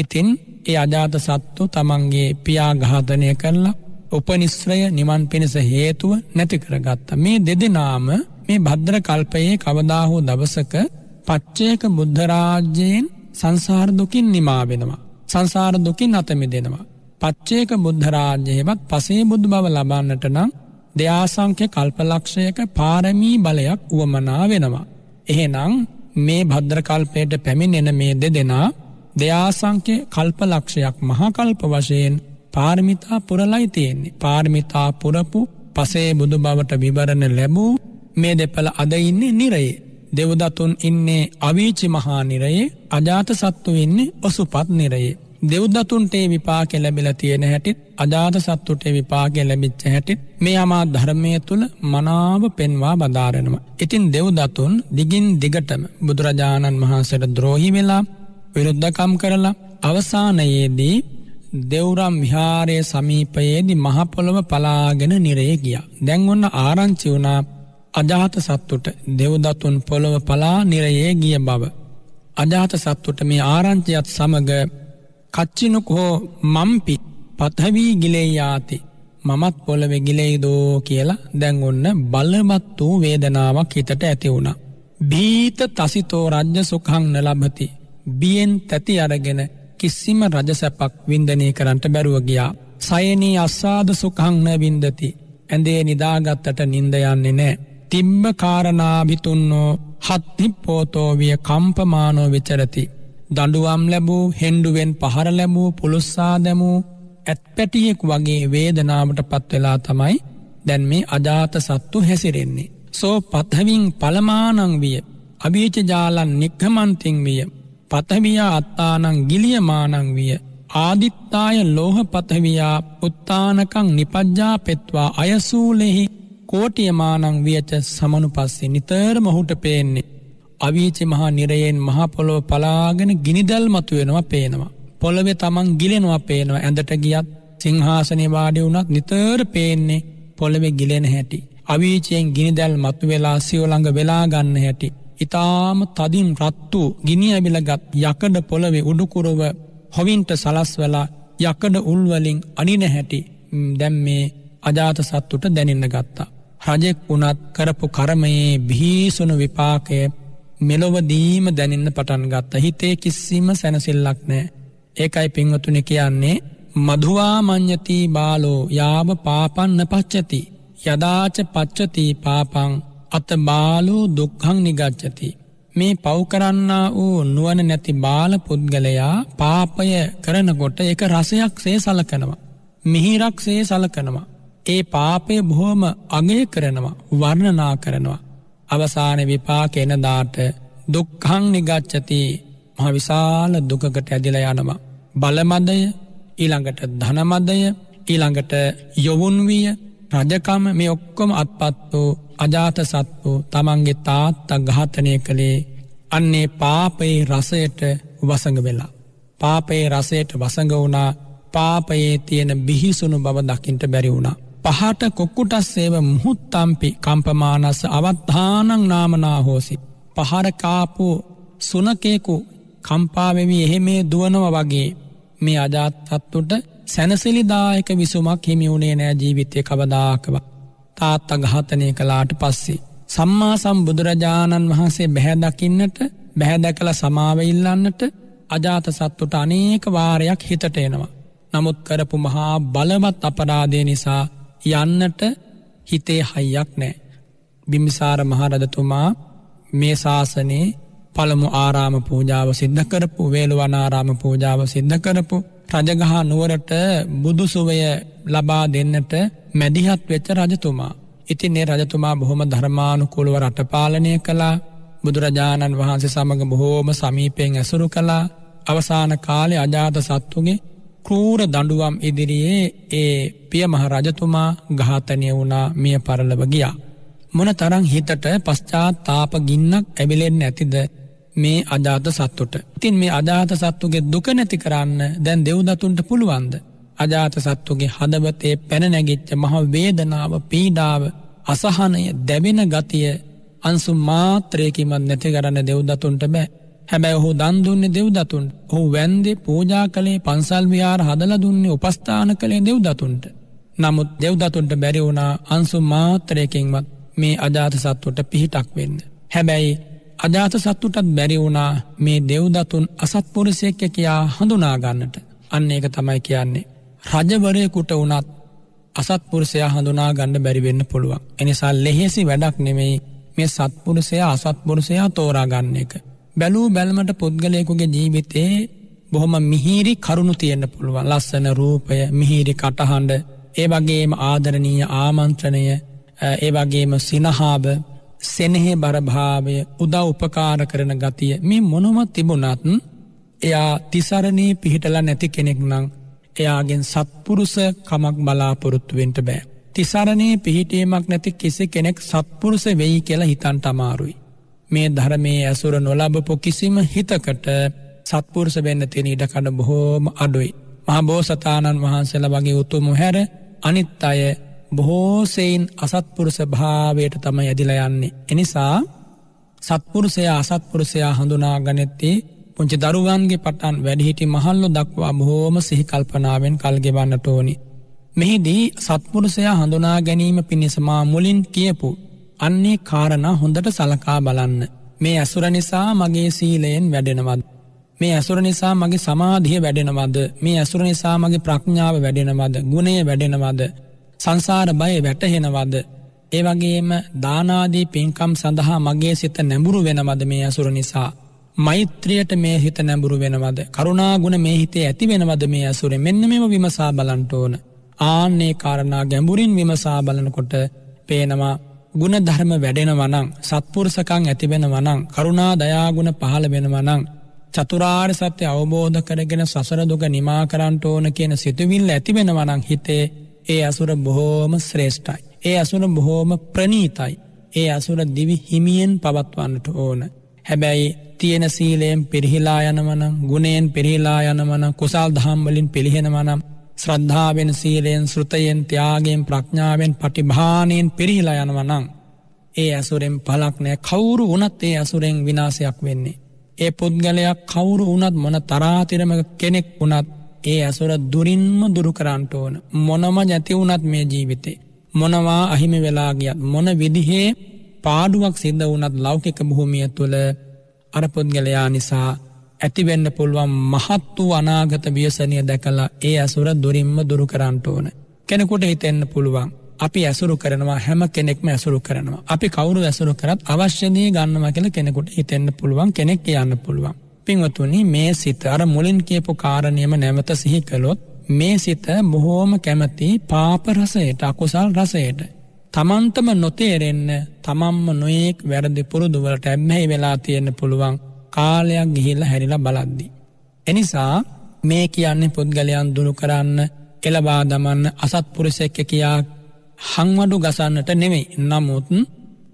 Speaker 2: ඉතින් ඒ අජාත සත්තු තමන්ගේ පියාඝාතනය කරලා උපනිශ්‍රය නිවන් පිණිස හේතුව නැති කරගත්ත. මේ දෙදෙනාම මේ භද්‍ර කල්පයේ කවදාහෝ දවසක පච්චයක බුද්ධරාජ්‍යයෙන් සංසාරදුකින් නිමා වෙනවා. සංසාරදුකින් අතමි දෙෙනවා. පච්චේක බුද්ධරාජ්‍යයවත් පසේ බුදු බව ලබන්නට නම් දෙආසංක්‍ය කල්පලක්ෂයක පාරමී බලයක් වුවමනා වෙනවා. එහෙනං මේ භද්‍රකල්පයට පැමිණෙන මේ දෙ දෙනා දෙආසංක්‍ය කල්පලක්ෂයක් මහකල්ප වශයෙන් පාර්මිතා පුරලයි තියෙන්නේ. පාර්මිතා පුරපු පසේ බුදු බවට විවරණ ලැබූ මේ දෙපළ අද ඉන්නේ නිරයේ. දෙවදතුන් ඉන්නේ අවීචි මහා නිරයේ අජාත සත්තු ඉන්නේ ඔසුපත් නිරයේ. දෙව්දතුන්ට විපාක ලැබිල තියෙන හැටිත් අජාත සත්තුට විපාක ලැබිච්ච හැටිත් මේ අමා ධර්මය තුළ මනාව පෙන්වා බදාරෙනම. ඉතින් දෙව්දතුන් දිගින් දිගටම බුදුරජාණන් වහන්සට ද්‍රෝහි වෙලා විරුද්ධකම් කරලා අවසානයේදී දෙව්රම් විහාරය සමීපයේදි මහපොළොව පලාගෙන නිරේ ගිය. දැන්වන්න ආරංචි වුණා අජාත සත්තුට දෙව්දතුන් පොළොව පලා නිරයේ ගිය බව. අජාත සත්තුට මේ ආරංචියත් සමඟ කච්චිනුකෝ මම්පිත් පතවී ගිලේ යාති මමත් පොළවෙ ගිලෙයිදෝ කියලා දැන් ඔන්න බලවත් වූ වේදනාවක් හිතට ඇති වුණා. බීත තසිතෝ රජ්‍ය සුඛං නලබති. බියෙන් තැති අරගෙන කිසිම රජසැපක් වින්දනය කරන්නට බැරුව ගියා. සයනී අස්සාද සුඛං න වින්දති. ඇඳේ නිදාගත්තට නිින්ද යන්නේ නැහැ. තිම්බ කාරණාභිතුන්නෝ හත්තිප්පෝතෝ විය කම්පමානෝ විචරති. දඩුවම් ලැබූ හෙන්ඩුවෙන් පහර ලැබූ පුළොස්සා දැමූ ඇත් පැටියෙක් වගේ වේදනාවට පත්වෙලා තමයි දැන් මේ අජාත සත්තු හැසිරෙන්නේ. සෝ පත්හවින් පළමානං විය අභීචජාලන් නික්හමන්තිං විය පතවියා අත්තානං ගිලියමානං විය ආදිත්තාය ලෝහ පතවියා උත්තානකං නිපජ්ජා පෙත්වා අයසූලෙහි කෝටියමානං වියච සමනු පස්සේ නිතරම හුට පේන්නේ අවීචි මහා නිරයෙන් මහා පොළොව පලාගෙන ගිනිදල් මතු වෙනවා පේනවා. පොළවෙ තමන් ගිලෙනවා පේනවා ඇඳට ගියත් සිංහාසනය වාඩි වුණත් නිතර පේන්නේ පොළවෙ ගිලෙන හැටි. අවීචයෙන් ගිනිදැල් මතු වෙලා සියෝළඟ වෙලා ගන්න හැටි. ඉතාම තදින් රත්තු ගිනි ඇබිලගත් යකඩ පොළවෙ උඩුකුරුව හොවින්ට සලස් වෙලා යකඩ උල්වලින් අනින හැටි දැම් මේ අජාත සත්තුට දැනන්න ගත්තා. රජෙක් වුණත් කරපු කරමයේ බිහිසුණු විපාකය මෙලොවදීම දැනන්න පටන් ගත්ත හිතේ කිසිම සැනසිල්ලක් නෑ ඒකයි පින්වතුනි කියන්නේ මධවා මං්්‍යති බාලෝ යාව පාපන්න පච්චති යදාච පච්චති පාපං අත බාලෝ දුක්හං නිගච්චති. මේ පව්කරන්න වූ නුවන නැති බාල පුද්ගලයා පාපය කරනකොට එක රසයක් සේ සලකනවා. මිහිරක් සේ සලකනවා. ඒ පාපය බොහෝම අගේ කරනවා වර්ණනා කරනවා. අවසාන විපාක එනදාට දුක්හං නිගච්චති මහ විශාල දුකකට ඇදිල යනවා. බලමදය ඊළඟට ධනමදය ඊළඟට යොවුන්විය රජකම මේ ඔක්කොම අත්පත් වූ අජාත සත්වූ තමන්ගේ තාත්තක් ඝාතනය කළේ අන්නේ පාපයේ රසයට වසඟ වෙලා. පාපයේ රසයට වසඟ වුණා පාපයේ තියෙන බිහිසුණු බව දකිින්ට බැරි වුණා. පහට කොක්කුටස්සේව මුහුත්තම්පි කම්පමානස්ස අවත්ධානං නාමනාහෝසි. පහරකාපු සුනකෙකු කම්පාවෙවි එහෙ මේ දුවනව වගේ මේ අජාත්තත්තුට සැනසිලිදායක විසුමක් හිමිවුණේ නෑ ජීවිතය කවදාකව. තාත් අඝාතනය කලාට පස්සේ. සම්මා සම්බුදුරජාණන් වහන්සේ බැහැදකින්නට බැහැදැකළ සමාවඉල්ලන්නට අජාත සත්තුට අනේක වාරයක් හිතට එනවා. නමුත් කරපු මහා බලවත් අපරාදය නිසා යන්නට හිතේ හයියක් නෑ. බිම්බිසාර මහරදතුමා මේ ශාසනයේ පළමු ආරාම පූජාව සිද්ධ කරපු වේළුවනාරාම පූජාව සිද්ධ කරපු රජගහ නුවරට බුදුසුවය ලබා දෙන්නට මැදිහත් වෙච්ච රජතුමා. ඉතින් ඒ රජතුමා බොහොම ධර්මානුකූලව රටපාලනය කළා බුදුරජාණන් වහන්සේ සමඟ බොහෝම සමීපයෙන් ඇසුරු කළා අවසාන කාලේ අජාත සත්තුගේ කෘූර දඩුවම් ඉදිරියේ ඒ පියමහ රජතුමා ඝාතනය වුණා මිය පරලව ගියා. මොන තරං හිතට පශ්චා තාප ගින්නක් ඇවිලෙන් ඇතිද මේ අජාත සත්තුට. ඉතින් මේ අජාත සත්තුගේ දුක නැති කරන්න දැන් දෙව්දතුන්ට පුළුවන්ද. අජාත සත්තුගේ හදවතේ පැනනැගිච්ච මහ වේදනාව පීඩාව අසහනය දැබෙන ගතිය අන්සු මාත්‍රයකිමත් නැති කරන්න දෙව්දතුන්ට බෑ හැබැයි ඔහු දන් දුන්නේ දෙව්දතුන්ට. ඔහු වැන්දේ පෝජා කළේ පන්සල් විහාර හදලා දුන්නේ උපස්ථාන කළේ දෙව්දතුන්ට. නමුත් දෙව්දතුන්ට බැරි වුණා අන්සු මාත්‍රයකින්වත් මේ අජාත සත්වට පිහිටක් වෙන්න. හැබැයි අජාත සත්තුටත් බැරි වුණා මේ දෙව්දතුන් අසත්පුරුසයක්ක කියා හඳුනාගන්නට. අන්න ඒක තමයි කියන්නේ. රජවරයකුට වනත් අසත්පුරුසය හඳුනා ගණඩ බැරිවෙන්න පුළුවන්. එනිසා ලෙහෙසි වැඩක් නෙමෙයි මේ සත්පුරුසය අසත්පුරුසයා තෝරාගන්න එක. බැලූ බැල්මට පුද්ගලයකුගේ ජීවිතයේ බොහොම මිහිරි කරුණු තියෙන්න්න පුළුවන් ලස්සන රූපය මිහිරි කටහඬ ඒ වගේම ආදරණීය ආමන්ත්‍රණය ඒ වගේම සිනහාබ සෙනෙහේ බරභාවය උදා උපකාර කරන ගතිය මේ මොනොමත් තිබුණත්න් එයා තිසරණී පිහිටලා නැති කෙනෙක් නං එයාගෙන් සත්පුරුස කමක් බලාපොරොත්තුවෙන්ට බෑ. තිසරණයේ පිහිටීමක් නැති කිසි කෙනෙක් සත්පුරුස වෙයි කියලා හිතන් තමාරුයි. මේ ධර්මයේ ඇසුර නොලබපු කිසිම හිතකට සත්පුරුෂ වෙන්න තියෙන ඉඩ කඩ බොහෝම අඩුයි. මහා බෝසතාණන් වහන්සේලා වගේ උතුමු හැර අනිත් අය බොහෝසයින් අසත්පුරුෂ භාවයට තම ඇදිලා යන්නේ. එනිසා සත්පුරුෂයා අසත්පුරුෂයා හඳුනා ගනෙත්තේ පුංචි දරුවන්ගේ පටන් වැඩිහිටි මහල්ලු දක්වා බොහෝම සිහිකල්පනාවෙන් කල්ගෙවන්නට ඕනි. මෙහිදී සත්පුරුෂයා හඳුනා ගැනීම පිණිසමා මුලින් කියපු අන්නේ කාරණා හොඳට සලකා බලන්න. මේ ඇසුර නිසා මගේ සීලයෙන් වැඩෙනවද. මේ ඇසුර නිසා මගේ සමාධිය වැඩෙනවද. මේ ඇසුර නිසා මගේ ප්‍රඥාව වැඩෙනවද. ගුණේ වැඩෙනවද. සංසාර බය වැටහෙනවද. ඒවගේම දානාදී පින්කම් සඳහා මගේ සිත නැඹුරු වෙනවද මේ ඇසුර නිසා. මෛත්‍රයට මේ හිත නැඹුරු වෙනවද. කරුණා ගුණ මේ හිතේ ඇති වෙනවද මේ ඇසුරේ මෙන්න මෙම විමසා බලන්ට ඕන. ආන්නේ කාරණා ගැඹුරින් විමසා බලනකොට පේනවා ගුණ ධර්ම වැඩෙන වනං සත්පුරුසකං ඇතිබෙන වනං කරුණා දයාගුණ පහළ වෙන වනං චතුරාර් සත්‍ය අවබෝධ කරගෙන සසරදුක නිමා කරන්ට ඕන කියන සිතුවිල්ල ඇතිබෙන වනං හිතේ ඒ අසුර බොහෝම ශ්‍රේෂ්ඨයි. ඒ අසුන බොහෝම ප්‍රනීතයි. ඒ අසුර දිවි හිමියෙන් පවත්වන්නට ඕන. හැබැයි තියෙන සීලයෙන් පිරිහිලා යනවනම් ගුණයෙන් පිරිහිලා යනවන කුසල් දහම්වලින් පිළිහෙනවනම් ශ්‍රද්ධාවෙන් සීලයෙන් සෘතයෙන් තියාගෙන් ප්‍රඥාවෙන් පටිභානයෙන් පිරිහිලා යනවනං. ඒ ඇසුරෙන් පලක් නෑ කවුරු වනත් ඒ ඇසුරෙන් විනාසයක් වෙන්නේ. ඒ පුද්ගලයක් කවුරු වනත් මොන තරාතිරම කෙනෙක් වුනත් ඒ ඇසුර දුරින්ම දුරු කරන්නට ඕන. මොනම ජැති වුනත් මේ ජීවිතේ. මොනවා අහිමි වෙලාගියත් මොන විදිහේ පාඩුවක් සිද්ධ වනත් ලෞකික බොහොමිය තුළ අරපුද්ගලයා නිසා ඇතිවෙන්න පුළුවන් මහත් වූ අනාගත බියසනය දැකලා ඒ ඇසුර දුරින්ම දුරු කරන්නට ඕන. කෙනෙකුට හිතෙන්න පුළුවන්. අපි ඇසුරු කරනවා හැම කෙනෙක්ම ඇසුරු කරනවා. අපි කවුරු ඇසුරු කරත් අවශ්‍යදී ගන්නම කියල කෙනෙකුට හිතෙන්න්න පුළුවන් කෙනෙක් කියන්න පුළුවන්. පින්වතුනි මේ සිත අර මුලින් කියපු කාරණයම නැමත සිහි කළොත් මේ සිත බොහෝම කැමති පාපරසයට අකුසල් රසයට. තමන්තම නොතේරෙන්න තමම්ම නොයෙක් වැරදි පුරුදුවලට ඇබ්මැහි වෙලා තියෙන්න්න පුළුවන් කාලයක් ගිහිල්ල හැරිලා බලද්දි. එනිසා මේ කියන්නේ පුද්ගලයන් දුනු කරන්න එලබා දමන්න අසත්පුරුසෙක්ක කියා හංවඩු ගසන්නට නෙමෙයි නමුතුන්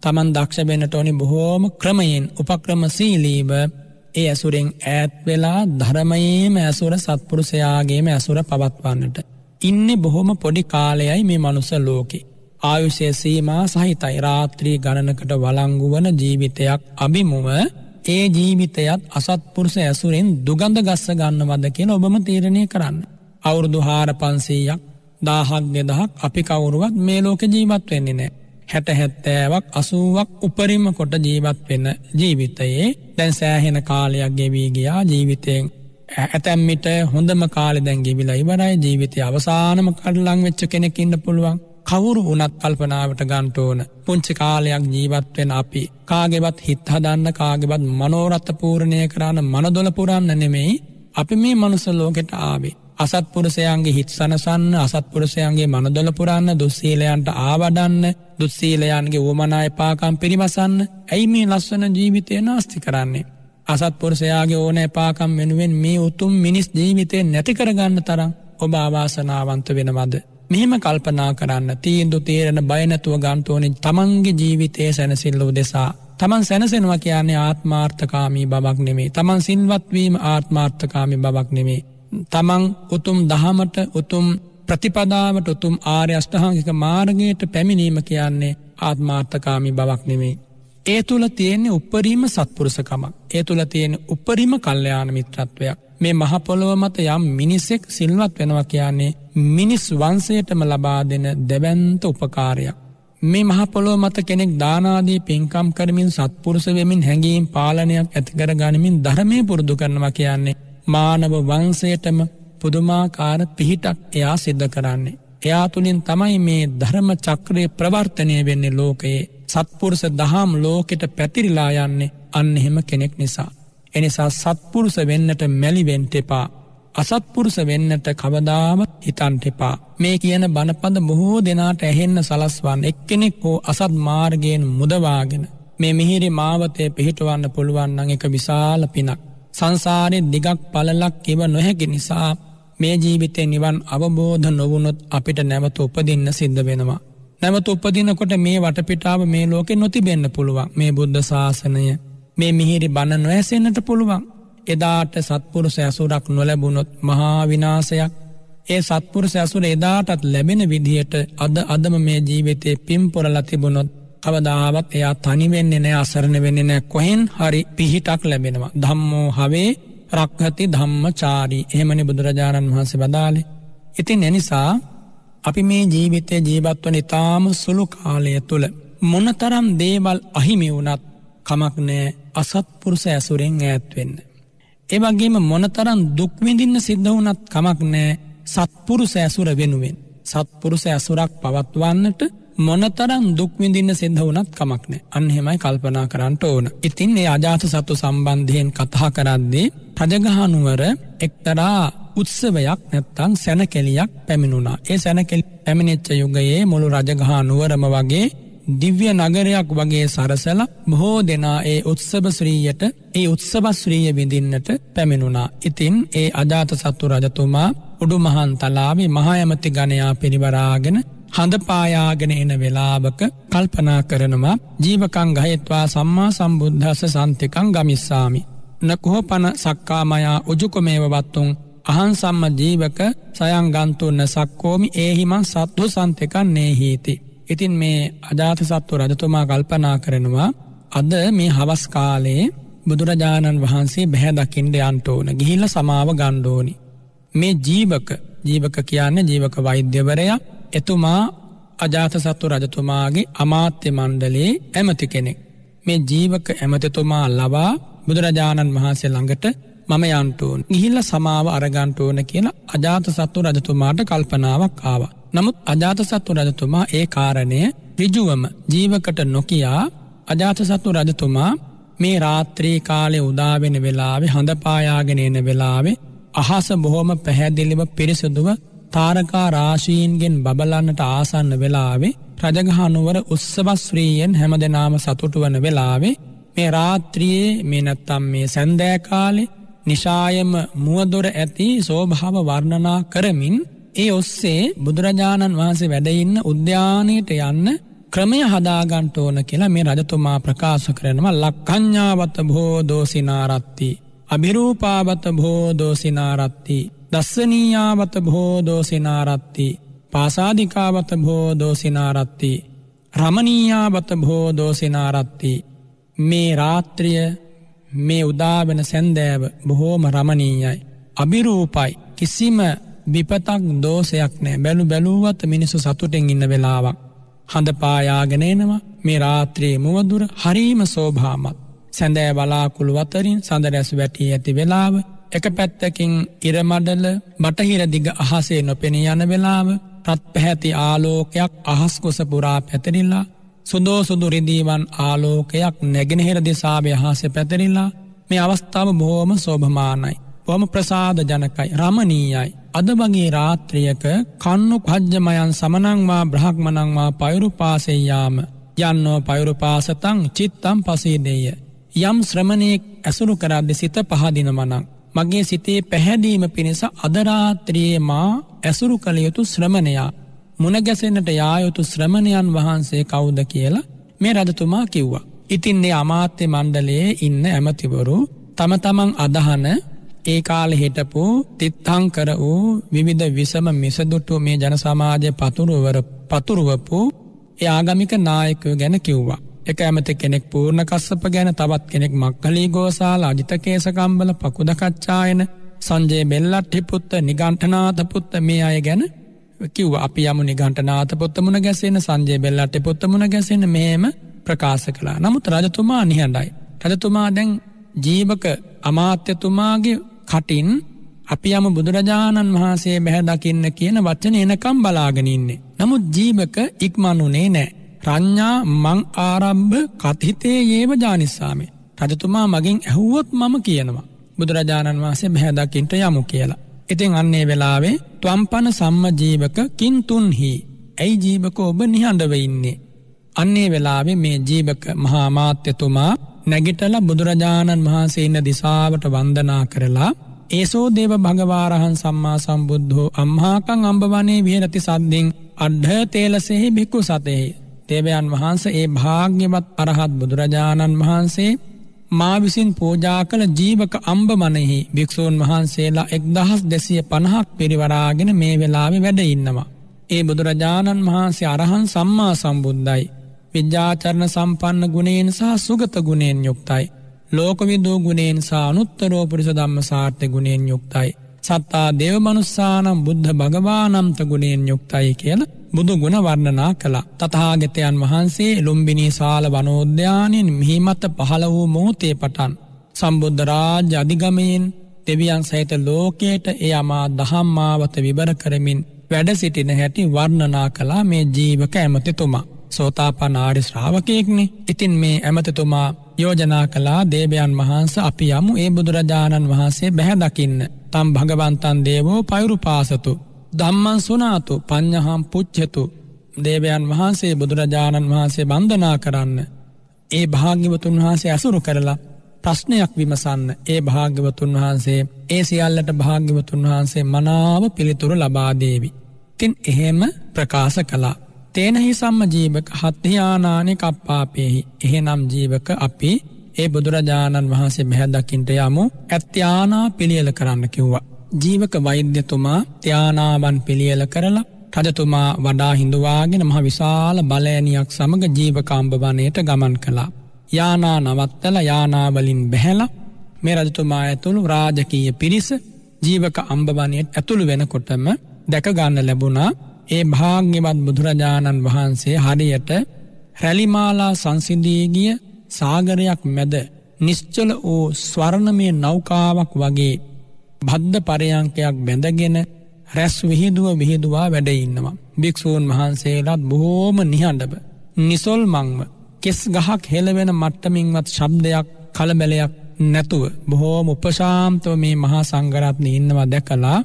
Speaker 2: තමන් දක්ෂබෙනට ඕනි බොහෝම ක්‍රමයෙන් උපක්‍රමසීලීව ඒ ඇසුරෙන් ඈත්වෙලා ධරමයේම ඇසුර සත්පුරුසයාගේම ඇසුර පවත්වන්නට. ඉන්න බොහොම පොඩි කාලයයි මේ මනුස ලෝකෙ. ආයුෂය සීමා සහිතයි රාත්‍රී ගණනකට වලංගුවන ජීවිතයක් අභිමුව ඒ ජීවිතයත් අසත්පුරුෂ ඇසුරෙන් දුගඳ ගස්ස ගන්නවද කියෙන ඔබම තීරණය කරන්න. අවුරුදු හාර පන්සීයක් දාහක් දෙදහක් අපි කවුරුවත් මේ ලෝක ජීවත් වෙන්නේ නෑ. හැට හැත්තෑවක් අසුවක් උපරිම කොට ජීවත් වෙන ජීවිතයේ දැන් සෑහෙන කාලයක් ගෙවී ගියා ජීවිතයෙන් ඇතැම්මිට හොඳම කාලෙ දැන් ගෙවිලා ඉවරයි ජීවිතය අවසානම කඩලං වෙච්ච කෙනෙක් ඉන්න පුළුවන් කවුරු වනත් කල්පනාවට ගන්ට ඕන පුංචි කාලයක් ජීවත්වෙන් අපි කාගෙවත් හිත්හදන්න කාගෙවත් මනෝරත්ත පූරණය කරන්න මනදොල පුරන්න නෙමෙයි අපි මේ මනුස ලෝකෙට ආවේ අසත්පුරුසයන්ගේ හිත් සනසන්න අසත්පුරුසයන්ගේ මනදොල පුරන්න දුස්සීලයන්ට ආවඩන්න දුස්සීලයන්ගේ වුවමනා එපාකම් පිරිමසන්න ඇයි මේ ලස්සන ජීවිතය නාස්ති කරන්නේ අසත්පුරුසයාගේ ඕන එපාකම් වෙනුවෙන් මේ උතුම් මිනිස් ජීවිතය නැති කරගන්න තරම් ඔබ අවාසනාවන්ත වෙනවද මෙහෙම කල්පනා කරන්න තීන්දු තේරණ බයනැතුව ගන්තෝනි තමන්ගේ ජීවිතය සැනසිල්ලූ දෙසා තමන් සැනසෙනවා කියන්නේ ආත්මාර්ථකාමී බවක් නෙමේ තමන් සිල්වත්වීම ආත්මාර්ථකාමි බවක් නෙමේ තමන් උතුම් දහමට උතුම් ප්‍රතිපදාවට උතුම් ආර්ය අෂ්ටහංකික මාර්ගයට පැමිණීම කියන්නේ ආත්මාර්ථකාමි බවක් නෙමේ ඒ තුළ තියෙන්නේ උපරීම සත්පුරුසකම ඒ තුළ තියෙන උපරිම කල්්‍යයාන මිත්‍රත්වයක් මේ මහපොළොව මත යම් මිනිසෙක් සිල්වත් වෙනවා කියන්නේ මිනිස් වන්සයටම ලබා දෙන දෙවැන්ත උපකාරයක් මේ මහපොළොව මත කෙනෙක් දානාදී පින්කම් කරමින් සත්පුරුස වෙමින් හැඟීම් පාලනයක් ඇතිකර ගනිමින් ධර්මය පුරුදු කරනවා කියන්නේ මානව වංසයටම පුදුමාකාර පිහිටක් එයා සිද්ධ කරන්නේ එයා තුළින් තමයි මේ ධර්ම චක්‍රය ප්‍රවර්තනය වෙන්නේ ලෝකයේ සත්පුරුස දහම් ලෝකෙට පැතිරිලා යන්නේ අන්න එහෙම කෙනෙක් නිසා. එනිසා සත්පුරුස වෙන්නට මැලිවෙන්ට එපා. අසත්පුරුස වෙන්නට කවදාවත් හිතන්ට එපා. මේ කියන බණපද බොහෝ දෙනාට ඇහෙන්න සලස්වන්න එක්කෙනෙක් හෝ අසත් මාර්ගයෙන් මුදවාගෙන. මේ මිහිරි මාවතය පිහිටවන්න පුළුවන්නන් එක විශාල පිනක්. සංසාරය දිගක් පලලක් එව නොහැකි නිසා මේ ජීවිතය නිවන් අවබෝධ නොවුණොත් අපිට නැවත උපදින්න සිද්ධ වෙනවා. නැවත උපදිනකොට මේ වටපිටාව මේ ලෝකෙ නොතිබෙන්න පුළුවන් මේ බුද්ධ ශාසනය මේ මිහිරි බණ නොඇසෙන්න්නට පුළුවන්. එදාට සත්පුරුස ඇසුරක් නොලැබුණොත් මහා විනාසයක් ඒ සත්පුරුස ඇසුර එදාටත් ලැබෙන විදිහට අද අදම මේ ජීවිතේ පිම්පොරල තිබුණොත් අවදාවත් එයා තනිවෙන්නේ නෑ අසරණ වෙන්නේ නෑ කොහෙන් හරි පිහිටක් ලැබෙනවා. ධම්මෝ හවේ ප්‍රක්හති ධම්ම චාරී එහමනි බුදුරජාණන් වහන්සේ බදාලෙ. ඉතින් එනිසා අපි මේ ජීවිතය ජීවත්වන ඉතාම සුළු කාලය තුළ. මොනතරම් දේවල් අහිමි වුනත් කමක් නෑ අසත්පුරුස ඇසුරෙන් ඈත්වෙන්න. ඒවගේම මොනතරම් දුක්විඳින්න සිද්ධ වනත් කමක් නෑ සත්පුරු සෑසුර වෙනුවෙන්. සත්පුරු සෑසුරක් පවත්වන්නට මොනතරම් දුක්විඳින්න සිද්ධ වනත් කමක් නෑ අන්හෙමයි කල්පනා කරන්නට ඕන. ඉතින් ඒ අජාත සත්තු සම්බන්ධයෙන් කතා කරද්දී රජගහනුවර එක්තරා උත්සවයක් නැත්තං සැනකෙලියක් පැමිණුණා. ඒ සැනකෙල් පැමිණෙච්ච යුගයේ මුළු රජගහා නුවරම වගේ දිව්‍ය නගරයක් වගේ සරසල බොහෝ දෙනා ඒ උත්සභශ්‍රීයට ඒ උත්සභශ්‍රීය විඳින්නට පැමිණුණා. ඉතින් ඒ අජාත සත්තු රජතුමා උඩු මහන් තලාවේ මහායමති ගණයා පිරිවරාගෙන හඳපායාගෙන එන වෙලාවක කල්පනා කරනවා ජීවකං ගහෙත්වා සම්මා සම්බුද්ධස සන්තිකං ගමිස්සාමි. නකුහපන සක්කාමයා උජුකොමේවවත්තුන් අහන් සම්ම ජීවක සයංගන්තුන්න සක්කෝමි ඒහිමන් සත්තු සන්තකන් නේහිති. ඉතින් මේ අජාත සත්තු රජතුමා කල්පනා කරනවා අද මේ හවස් කාලයේ බුදුරජාණන් වහන්සේ බැහැ දකිින්ඩ අන්ටෝන ගිහිල්ල සමාව ගණ්ඩෝනි. මේ ජීවක ජීවක කියන්න ජීවක වෛද්‍යවරයා එතුමා අජාත සත්තු රජතුමාගේ අමාත්‍ය මණ්ඩලේ ඇමති කෙනෙක්. මේ ජීවක ඇමතතුමා ලබා බුදුරජාණන් වහන්සේ ළඟට මම යන්ටූන් ගිහිල්ල සමාව අරගන්ටඕන කියලා අජාත සත්තු රජතුමාට කල්පනාවක් ආවා. නමුත් අජාත සත්තු රජතුමා ඒ කාරණය රිජුවම ජීවකට නොකයා අජාත සත්තු රජතුමා මේ රාත්‍රී කාලය උදාවෙන වෙලාවේ හඳපායාගෙන එන වෙලාවේ අහස බොහොම පැහැදිලිව පිරිසුදුව තාරකා රාශීන්ගෙන් බබලන්නට ආසන්න වෙලාවේ රජගහනුවර උත්සවස්ශ්‍රීයෙන් හැම දෙනාම සතුටුවන වෙලාවේ මේ රාත්‍රියයේ මේ නැත්තම් මේ සැන්දෑකාලෙ නිශායම මුවදොර ඇති සෝභාව වර්ණනා කරමින් ඒ ඔස්සේ බුදුරජාණන් වහන්සේ වැඩඉන්න උද්‍යානයට යන්න ක්‍රමය හදාගන්ට ඕන කියලා මේ රජතුමා ප්‍රකාශ කරනවා ලක්කඥ්ඥාවත බෝදෝසිනාරත්ති. අභිරූපාවත බෝදෝසිනාරත්ති. දස්සනීයාවත බෝදෝසිනාරත්ති. පාසාධිකාවත බෝදෝසිනාරත්ති. රමණීයාවත බෝදෝසිනාරත්ති. මේ රාත්‍රිය මේ උදාවන සැන්දෑව බොහෝම රමණීයයි. අභිරූපයි කිසිම විපතක් දෝසයක් නෑ බැලු බැලූවත් මිනිසු සතුටෙන් ඉන්න වෙලාවක්. හඳ පායාගෙනනවා මේ රාත්‍රයේ මුවදුර හරීම සෝභාමත්. සැඳෑ බලාකුළු අතරින් සඳරැස් වැටී ඇති වෙලාව එක පැත්තකින් ඉරමඩල බටහිරදිග අහසේ නොපෙන යන වෙලාව ප්‍රත් පැහැති ආලෝකයක් අහස්කොස පුරා පැතරිල්ලා සුදෝ සුදුරිදීවන් ආලෝකයක් නැගෙනහෙර දෙසා ව්‍යහාස පැතරිල්ලා මේ අවස්ථාව බොහෝම සෝභමානයි. බොම ප්‍රසාද ජනකයි රමණීයයි. අද වගේ රාත්‍රියක කන්නු පජ්ජමයන් සමනංවා බ්‍රහක්මනංවා පයුරුපාසෙයාම යන්නෝ පයුරුපාසතං චිත්තම් පසේදේය. යම් ශ්‍රමණයෙක් ඇසුරු කරද්දි සිත පහදිනමනං. මගේ සිතේ පැහැදීම පිණිස අදරාත්‍රයේ මා ඇසුරු කළ යුතු ශ්‍රමණයා මුණගැසෙන්න්නට යායුතු ශ්‍රමණයන් වහන්සේ කවුද කියලා මේ රජතුමා කිව්වා. ඉතින් ඒ අමාත්‍ය මණ්ඩලයේ ඉන්න ඇමතිවරු තම තමන් අදහන ඒ කාල හිටපු තිත්හං කර වූ විවිධ විසම මිසදුටු මේ ජනසමාජය පතුරුවර පතුරුවපු ඒ ආගමික නායකය ගැන කිව්වා. එක ඇමති කෙනෙක් පූර්ණ කස්සප ගැන තවත් කෙනෙක් මක්කලී ගෝසාල අජිතකේසකම්බල පකුදකච්ඡායන සංජයේ බෙල්ලට්ටිපුත්ත නිගණ්ඨනාතපුත්ත මේ අය ගැන කිව් අපි යමු නිගණටනාත පොත්තමුණ ගැසෙන සංජය බෙල්ලට පොත්තමුණ ගැසෙන මේම ප්‍රකාශ කලා නමුත් රජතුමා නිහඬයි. රජතුමා දැන් ජීවක අමාත්‍යතුමාගේ කටින් අපි යම බුදුරජාණන් වහන්සේ බැහැ දකින්න කියන වචන එනකම් බලාගෙනඉන්නේ. නමුත් ජීවක ඉක්මනුනේ නෑ. රං්ඥා මං ආරම්භ කතහිතේ ඒව ජානිස්සාමේ. රජතුමා මගින් ඇහුවොත් මම කියනවා. බුදුරජාණන් වහන්සේ බැහැදකින්ට යමු කියලා. එතින් අන්නේ වෙලාවේ ත්වම්පන සම්ම ජීවක කින්තුන්හි ඇයි ජීවක ඔබ නිහඬවඉන්නේ. අන්නේ වෙලාවේ මේ ජීවක මහාමාත්‍යතුමා නැගිටල බුදුරජාණන් වහන්සේන්න දිසාවට වන්දනා කරලා ඒසෝ දේව භගවාරහන් සම්මා සම්බුද්ධෝ අම්හාකං අම්භවනේ විහරති සද්ධින් අඩ්හ තේලසෙහි බික්කු සතෙහි. තේවයන් වහන්ස ඒ භාග්‍යවත් අරහත් බුදුරජාණන් වහන්සේ මා විසින් පෝජා කළ ජීවක අම්බමනෙහි භික්‍ෂූන් වහන්සේලා එක් දහස් දෙසිය පණහක් පිරිවරාගෙන මේ වෙලාවෙ වැඩ ඉන්නවා. ඒ බුදුරජාණන් වහන්සේ අරහන් සම්මා සම්බුද්ධයි. විද්‍යාචරණ සම්පන්න ගුණයෙන් සහ සුගත ගුණයෙන් යුක්තයි. ලෝකවිදූ ගුණයෙන් සහ අනුත්තරෝපරිස ධම්ම සාර්ථ ගුණයෙන් යුක්තයි. සත්තා දේව මනුස්සානම් බුද්ධ භගවානම්ත ගුණයෙන් යුක්තයි කියලා බුදු ගුණ වර්ණනා කළා. තතාගතයන් වහන්සේ ලුම්බිනි සාල වනෝද්‍යානෙන් මිහිමත පහළ වූ මෝතේ පටන්. සම්බුද්ධරාජ අධිගමයෙන් දෙවියන් සහිත ලෝකයට ඒ අමා දහම්මාවත විබර කරමින් වැඩ සිටින හැටි වර්ණනා කලා මේ ජීවක ඇමතිතුමා. සෝතාපන් ආඩි ශ්‍රාවකයෙක්නේ ඉතින් මේ ඇමතිතුමා යෝජනා කලා දේවයන් වහන්ස අපි යමු ඒ බුදුරජාණන් වහන්සේ බැහැදකින්න. තම් භගවන්තන් දේවෝ පයුරුපාසතු. ධම්මන් සුනාතු පඤ්ඥහම් පුච්චතු දේවයන් වහන්සේ බුදුරජාණන් වහන්සේ බන්ධනා කරන්න ඒ භාග්‍යවතුන් වහන්සේ ඇසුරු කරලා ප්‍රශ්නයක් විමසන්න ඒ භාග්‍යවතුන් වහන්සේ ඒ සියල්ලට භාග්‍යවතුන් වහන්සේ මනාව පිළිතුරු ලබාදේවි. තින් එහෙම ප්‍රකාශ කලා. තේනහි සම්ම ජීවක හත්්‍යයානානෙ කප්පාපයෙහි එහෙනම් ජීවක අපි ඒ බුදුරජාණන් වහන්සේ බැහැදකින්ට යමු ඇත්්‍යානා පිළියල කරන්න කිව්වා. ජීවක වෛද්‍යතුමා ත්‍යානාවන් පිළියල කරලා රජතුමා වඩා හිඳුවාගෙන මහ විශාල බලෑනියක් සමඟ ජීවකම්භවනයට ගමන් කළා. යානා නවත්තල යානාවලින් බැහැල මේ රජතුමා ඇතුළු රාජකීය පිරිස ජීවක අම්භවනයට ඇතුළු වෙනකොටම දැකගන්න ලැබුණා ඒ භාග්‍යවත් බුදුරජාණන් වහන්සේ හරියට රැලිමාලා සංසිදීගිය සාගරයක් මැද නිශ්චල වූ ස්වර්ණමය නෞකාවක් වගේ බද්ධ පරයංකයක් බැඳගෙන රැස් විහිදුව විහිදවා වැඩඉන්නවා. භික්‍ෂූන් වහන්සේලාත් බොහෝම නිහඬබ. නිසොල් මංව කෙස් ගහක් හෙළවෙන මට්ටමින්වත් ශබ්දයක් කළබැලයක් නැතුව බොහෝම උපශාන්තව මේ මහා සංගරත්න ඉන්නවා දැකලා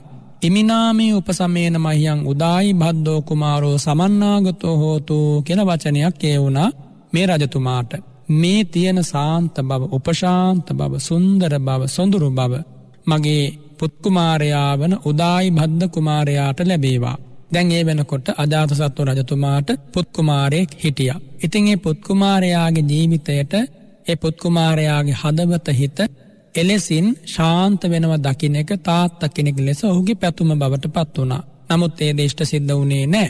Speaker 2: ඉමිනාමී උපසමේන මහියන් උදායි බද්ධෝ කුමාරෝ සමන්නාගතෝ හෝතු කෙන වචනයක් ඒවුණා මේ රජතුමාට මේ තියෙන සාන්ත බව උපශාන්ත බව සුන්දර බව සොඳුරු බව මගේ පුත්කුමාරයා වන උදායි බද්ධ කුමාරයාට ලැබේවා. දැන් ඒ වෙනකොට අජාත සත්ව රජතුමාට පුත්කුමාරයෙක් හිටිය. ඉතින් ඒ පුත්කුමාරයාගේ ජීවිතයට ඒ පුත්කුමාරයාගේ හදවත හිත එලෙසින් ශාන්ත වෙනව දකින එක තාත්ත කෙනෙක් ලෙස ඔහුගේ පැතුම බවට පත් වුණා. නමුත් ඒ දේෂ්ට සිද්ධ වුණේ නෑ.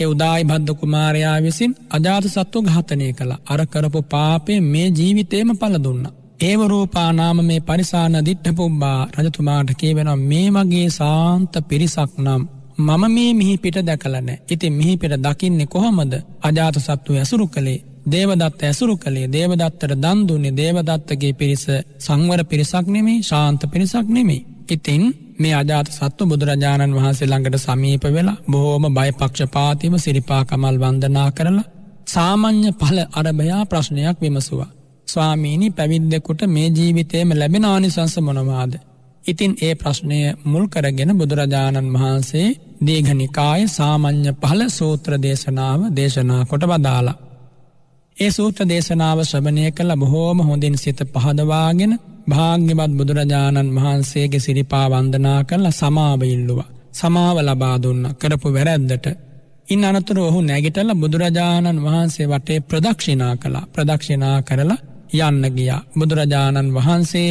Speaker 2: ඒ උදායි බද්ධ කුමාරයා විසින් අජාත සත්ව ඝාතනය කළ අර කරපු පාපය මේ ජීවිතේම පල දුන්නා. ඒවරූපානාම මේ පරිසාන දිට්ට පුබ්බා රජතුමාට කියවෙනවා මේ මගේ සාන්ත පිරිසක් නම් මම මේ මිහි පිට දැකලනෑ ඉති මිහි පිට දකින්නේ කොහොමද අජාත සත්තු ඇසුරු කළේ දේවදත්ත ඇසුරු කළේ දේවදත්තට දන්දුන්නේ දේවදත්තගේ පිරිස සංවර පිරිසක් නෙමේ ශාන්ත පිරිසක් නෙමේ. ඉතින් මේ අජාත සත්තු බුදුරජාණන් වහන්සේ ළඟට සමීප වෙලා බොහෝම බයිපක්ෂපාතිම සිරිපාකමල් වන්දනා කරලා සාමං්්‍ය පල අරභයා ප්‍රශ්නයක් විමසවා. ස්වාමීණි පැවිද්දෙකුට මේ ජීවිතයම ලැබෙන ආනිසංස මොනවාද. ඉතින් ඒ ප්‍රශ්නය මුල් කරගෙන බුදුරජාණන් වහන්සේ දීඝනිකාය සාමං්්‍ය පහල සූත්‍ර දේශනාව දේශනා කොට වදාලා. ඒ සූත්‍ර දේශනාව ශ්‍රභනය කළ බොහෝම හොඳින් සිත පහදවාගෙන භාග්‍යවත් බුදුරජාණන් වහන්සේගේ සිරිපා වන්දනා කරල සමාවඉල්ලුවා. සමාව ලබා දුන්න කරපු වැරැද්දට ඉන් අනතුර ඔහු නැගිටල බුදුරජාණන් වහන්සේ වටේ ප්‍රදක්ෂිනා කලා ප්‍රදක්ෂිනා කරලා යන්න ගියා බුදුරජාණන් වහන්සේ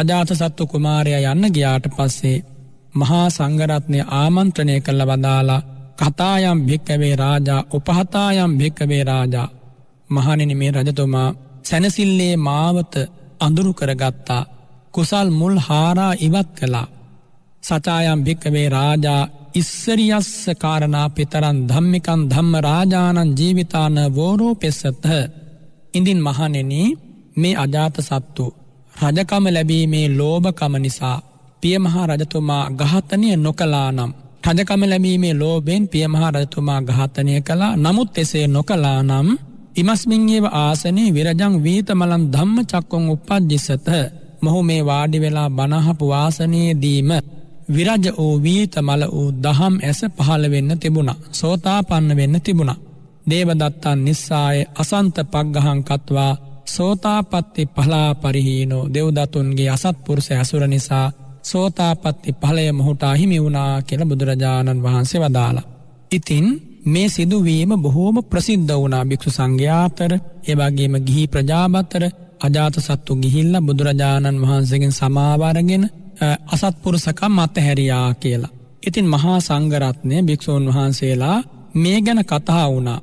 Speaker 2: අජාත සත්තු කුමාරය යන්න ගියාට පස්සේ මහා සංගරත්නය ආමන්ත්‍රණය කළ වදාලා කතායම් භික්කවේ රාජා උපහතායම් භික්කවේ රාජා මහනිනි මේ රජතුමා සැනසිල්ලේ මාවත අඳුරු කරගත්තා කුසල් මුල් හාරා ඉවත් කළා සචායම් භික්කවේ රාජා ඉස්සරියස්ස කාරණා පිතරන් ධම්මිකන් ධම්ම රාජානන් ජීවිතාන වෝරෝ පෙස්සත්හ ඉඳින් මහනෙනී මේ අජාත සත්තු රජකම ලැබීමේ ලෝභකම නිසා පියමහා රජතුමා ගහතනය නොකලා නම් රජකම ලැබීමේ ලෝබෙන් පියමහා රජතුමා ඝාතනය කලා නමුත් එසේ නොකලා නම් ඉමස්මිංයේව ආසනයේ විරජං වීතමලම් ධම්ම චක්කොන් උපද්ජිසත මොහු මේ වාඩි වෙලා බණහපු වාසනයේදීම විරජ වූ වීතමල වූ දහම් ඇස පහළ වෙන්න තිබුණා සෝතාපන්න වෙන්න තිබුණා දේවදත්තන් නිස්සාය අසන්ත පක්ගහංකත්වා සෝතාපත්ති පහලා පරිහීනෝ දෙව්දතුන්ගේ අසත්පුරුස ඇසුර නිසා සෝතාපත්ති පහලය මොහුට අහිමි වුණා කියල බුදුරජාණන් වහන්සේ වදාලා. ඉතින් මේ සිදුවීම බොහෝම ප්‍රසිද්ධ වුණා භික්‍ෂු සංඝ්‍යාතර එවගේම ගිහි ප්‍රජාබත්තර අජාත සත්තු ගිහිල්ල බුදුරජාණන් වහන්සගෙන් සමාවාරගෙන අසත්පුරුසකම් අතහැරයා කියලා. ඉතින් මහා සංගරත්නය භික්‍ෂූන් වහන්සේලා මේ ගැන කතා වුණා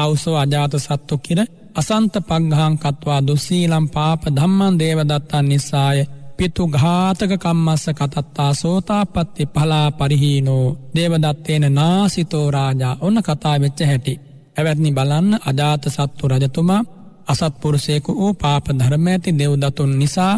Speaker 2: අවුසෝ අජාත සත්තු කිර අසන්ත පග්හං කත්වා දුසීලම් පාප ධම්මන් දේවදත්තන් නිසාය පිතු ඝාතක කම්මස්ස කතත්තා සෝතාපත්ති පලා පරිහීනෝ දේවදත්තේන නාසිතෝ රාජා ඔන්න කතා වෙච්ච හැටි. ඇවැත්නි බලන්න අජාත සත්තු රජතුමා අසත්පුරුසයකු වූ පාප ධර්ම ඇති දෙව්දතුන් නිසා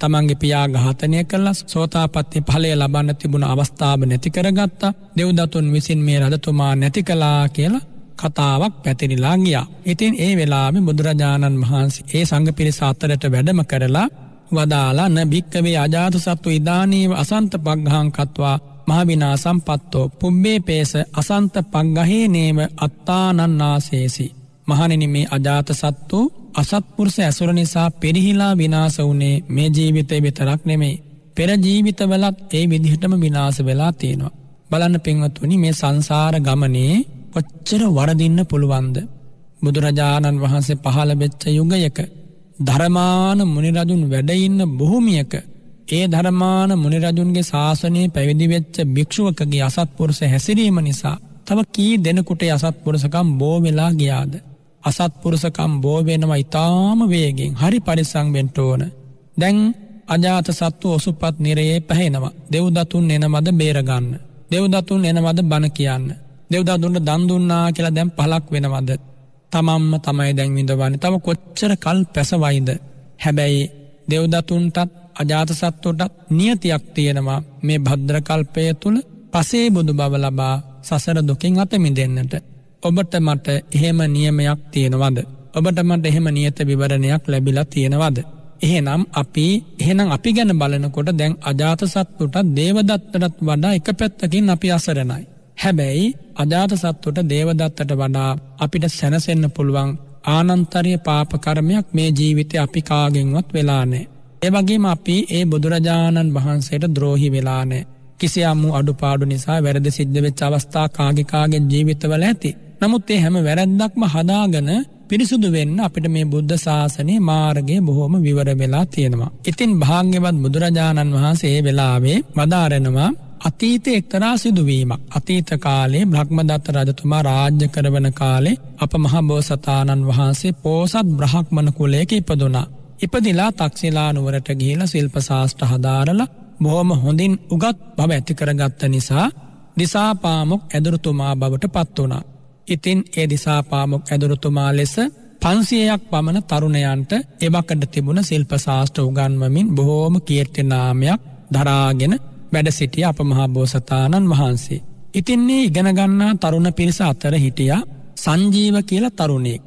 Speaker 2: තමන්ගේ පියා ඝාතනය කල්ල සෝතාපත්ති පලය ලබන්න තිබුණ අවස්ථාව නැති කරගත්තා දෙව්දතුන් විසින් මේ රජතුමා නැති කලා කියලා කතාවක් පැතිරිලා ගියා. ඉතින් ඒ වෙලාම බුදුරජාණන් වහන්සේ ඒ සංඝ පිරිස අතරට වැඩම කරලා වදාලා න භික්කවේ අජාතු සත්තු ඉදානීව අසන්ත පග්හං කත්වා මහවිනා සම්පත්තෝ පුම්බේ පේස අසන්ත පංගහේ නේම අත්තානන්නාසේසි. මහනිනි මේ අජාත සත්තු අසත්පුරුස ඇසුර නිසා පෙරිහිලා විනාස වුනේ මේ ජීවිතය විතරක් නෙමේ. පෙර ජීවිතවලත් ඒ විදිහටම විනාස වෙලා තියෙනවා. බලන්න පින්වත්වනි මේ සංසාර ගමනේ කොච්චර වරදින්න පුළුවන්ද. බුදුරජාණන් වහන්සේ පහළ වෙච්ච යුගයක ධර්මාන මුනිරජුන් වැඩඉන්න බොහොමියක ඒ ධර්මාන මුනිරජුන්ගේ ශාසනයේ පැවිදිවෙච්ච භික්ෂුවකගේ අසත්පුරුස හැසිරීම නිසා තව කී දෙනකුට අසත්පුරුසකම් බෝවෙලා ගියාද. අසත්පුරුසකම් බෝවෙනවා ඉතාම වේගෙන් හරි පරිසංවෙන්ට ඕන. දැන් අජාත සත්තු ඔසුපත් නිරයේ පැහෙනවා දෙව්දතුන් එනමද බේරගන්න. දෙව්දතුන් එනමද බණ කියන්න. දෙව්දා දුන්න දන් දුන්නා කියලා දැම් පලක් වෙනවද තමම්ම තමයි දැන්විඳවන්නේ තම කොච්චර කල් පැසවයිද හැබැයි දෙව්දතුන්ටත් අජාත සත්තුවටත් නියතියක් තියෙනවා මේ භද්‍රකල්පය තුළ පසේ බුදු බව ලබා සසර දුකින් අතමි දෙන්නට ඔබට මට එහෙම නියමයක් තියෙනවද ඔබට මට එහෙම නියත විවරණයක් ලැබිලා තියෙනවද එහෙනම් අපි එහෙනම් අපි ගැන බලනකොට දැන් අජාත සත්තුට දේවදත්තටත් වඩා එක පැත්තකින් අපි අසරණයි හැබැයි අජාත සත්වට දේවදත්තට වඩා අපිට සැනසෙන්න පුළුවන් ආනන්තරිය පාපකරමයක් මේ ජීවිතය අපි කාගෙන්වත් වෙලානෑ. ඒවගේම අපි ඒ බුදුරජාණන් වහන්සේට ද්‍රෝහි වෙලානෑ. කිසියම්මු අඩුපාඩු නිසා වැරදි සිද්ධවෙච් අවස්ථා කාගිකාගෙන් ජීවිතවල ඇති. නමුත් ඒ හැම වැරැද්දක්ම හදාගන පිරිසුදු වෙන්න අපිට මේ බුද්ධ ශාසනය මාර්ගේ බොහෝම විවර වෙලා තියෙනවා. ඉතින් භාග්‍යවත් බුදුරජාණන් වහන්සේ වෙලාවේ වදාරෙනවා අතීත එක්තරා සිදුවීමක්. අතීත කාලේ බ්‍රහ්මදත්ත රජතුමා රාජ්‍ය කරවන කාලේ අප මහබෝසතාණන් වහන්සේ පෝසත් බ්‍රහක්්මන කුලයක ඉපදුනා. ඉපදිලා තක්සිලානුවරට ගිහිල සිල්පසාස්ට හදාරල බොහොම හොඳින් උගත් බව ඇති කරගත්ත නිසා දිසාපාමොක් ඇදුරතුමා බවට පත්වනා. ඉතින් ඒ දිසාපාමොක් ඇදුරතුමා ලෙස පන්සියයක් පමණ තරුණයන්ට එවකට තිබුණ සිල්පසාස්ට උගන්වමින් බොහෝම කීර්තිනාමයක් දරාගෙන වැඩ සිටිය අප මහා බෝසතාණන් වහන්සේ. ඉතින්නේ ඉගෙනගන්නා තරුණ පිරිස අතර හිටියා සංජීව කියලා තරුණෙක්.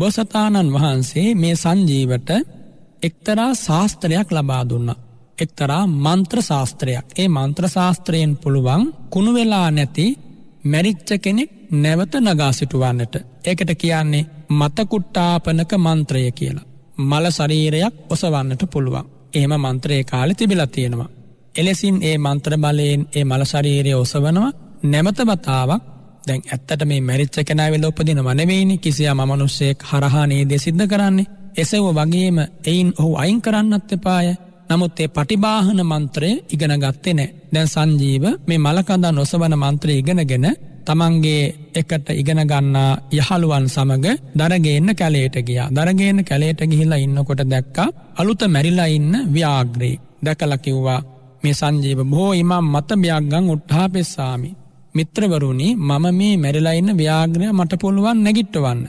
Speaker 2: බෝසතාණන් වහන්සේ මේ සංජීවට එක්තරා ශාස්ත්‍රයක් ලබා දුන්න. එක්තරා මන්ත්‍ර ශාස්ත්‍රයක් ඒ මන්ත්‍ර ශාස්ත්‍රයෙන් පුළුවන් කුණු වෙලා නැති මැරිච්ච කෙනෙක් නැවත නගා සිටුවන්නට. ඒකට කියන්නේ මතකුට්ටාපනක මන්ත්‍රය කියලා. මල ශරීරයක් ඔසවන්නට පුළුවන්. එහෙම මන්ත්‍රයේ කාලෙ තිබිලා තියෙනවා. එලෙසින් ඒ මන්ත්‍ර බලයෙන් ඒ මලශරීරය ඔසවනවා නැමතවතාවක් දැන් ඇත්තට මේ මැරිච්ච කෙනෑවෙල උපදින වනවෙයිනි කිසියා මනුස්සයෙක් හරහා නේදේ සිද්ධ කරන්නේ එසව වගේම එයින් ඔහු අයින් කරන්නත් එපාය නමුත් ඒ පටිබාහන මන්ත්‍රය ඉගෙන ගත්තේ නෑ දැන් සංජීව මේ මලකඳා නොසවන මන්ත්‍රය ඉගෙනගෙන තමන්ගේ එකට ඉගෙනගන්නා යහළුවන් සමඟ දරගේන්න කැලේට ගියා දරගේන්න කැලේට ගිහිලා ඉන්නකොට දැක්කා අලුත මැරිලා ඉන්න ව්‍යාග්‍රී දැකලකිව්වා මේ සංජීව බොහෝ ඉමම් මත බ්‍යක්ගං උට්හා පෙස්සාමි. මිත්‍රවරුණි මම මේ මැරලයින්න ව්‍යාග්‍රය මට පුළුවන් නැගිට්ටවන්න.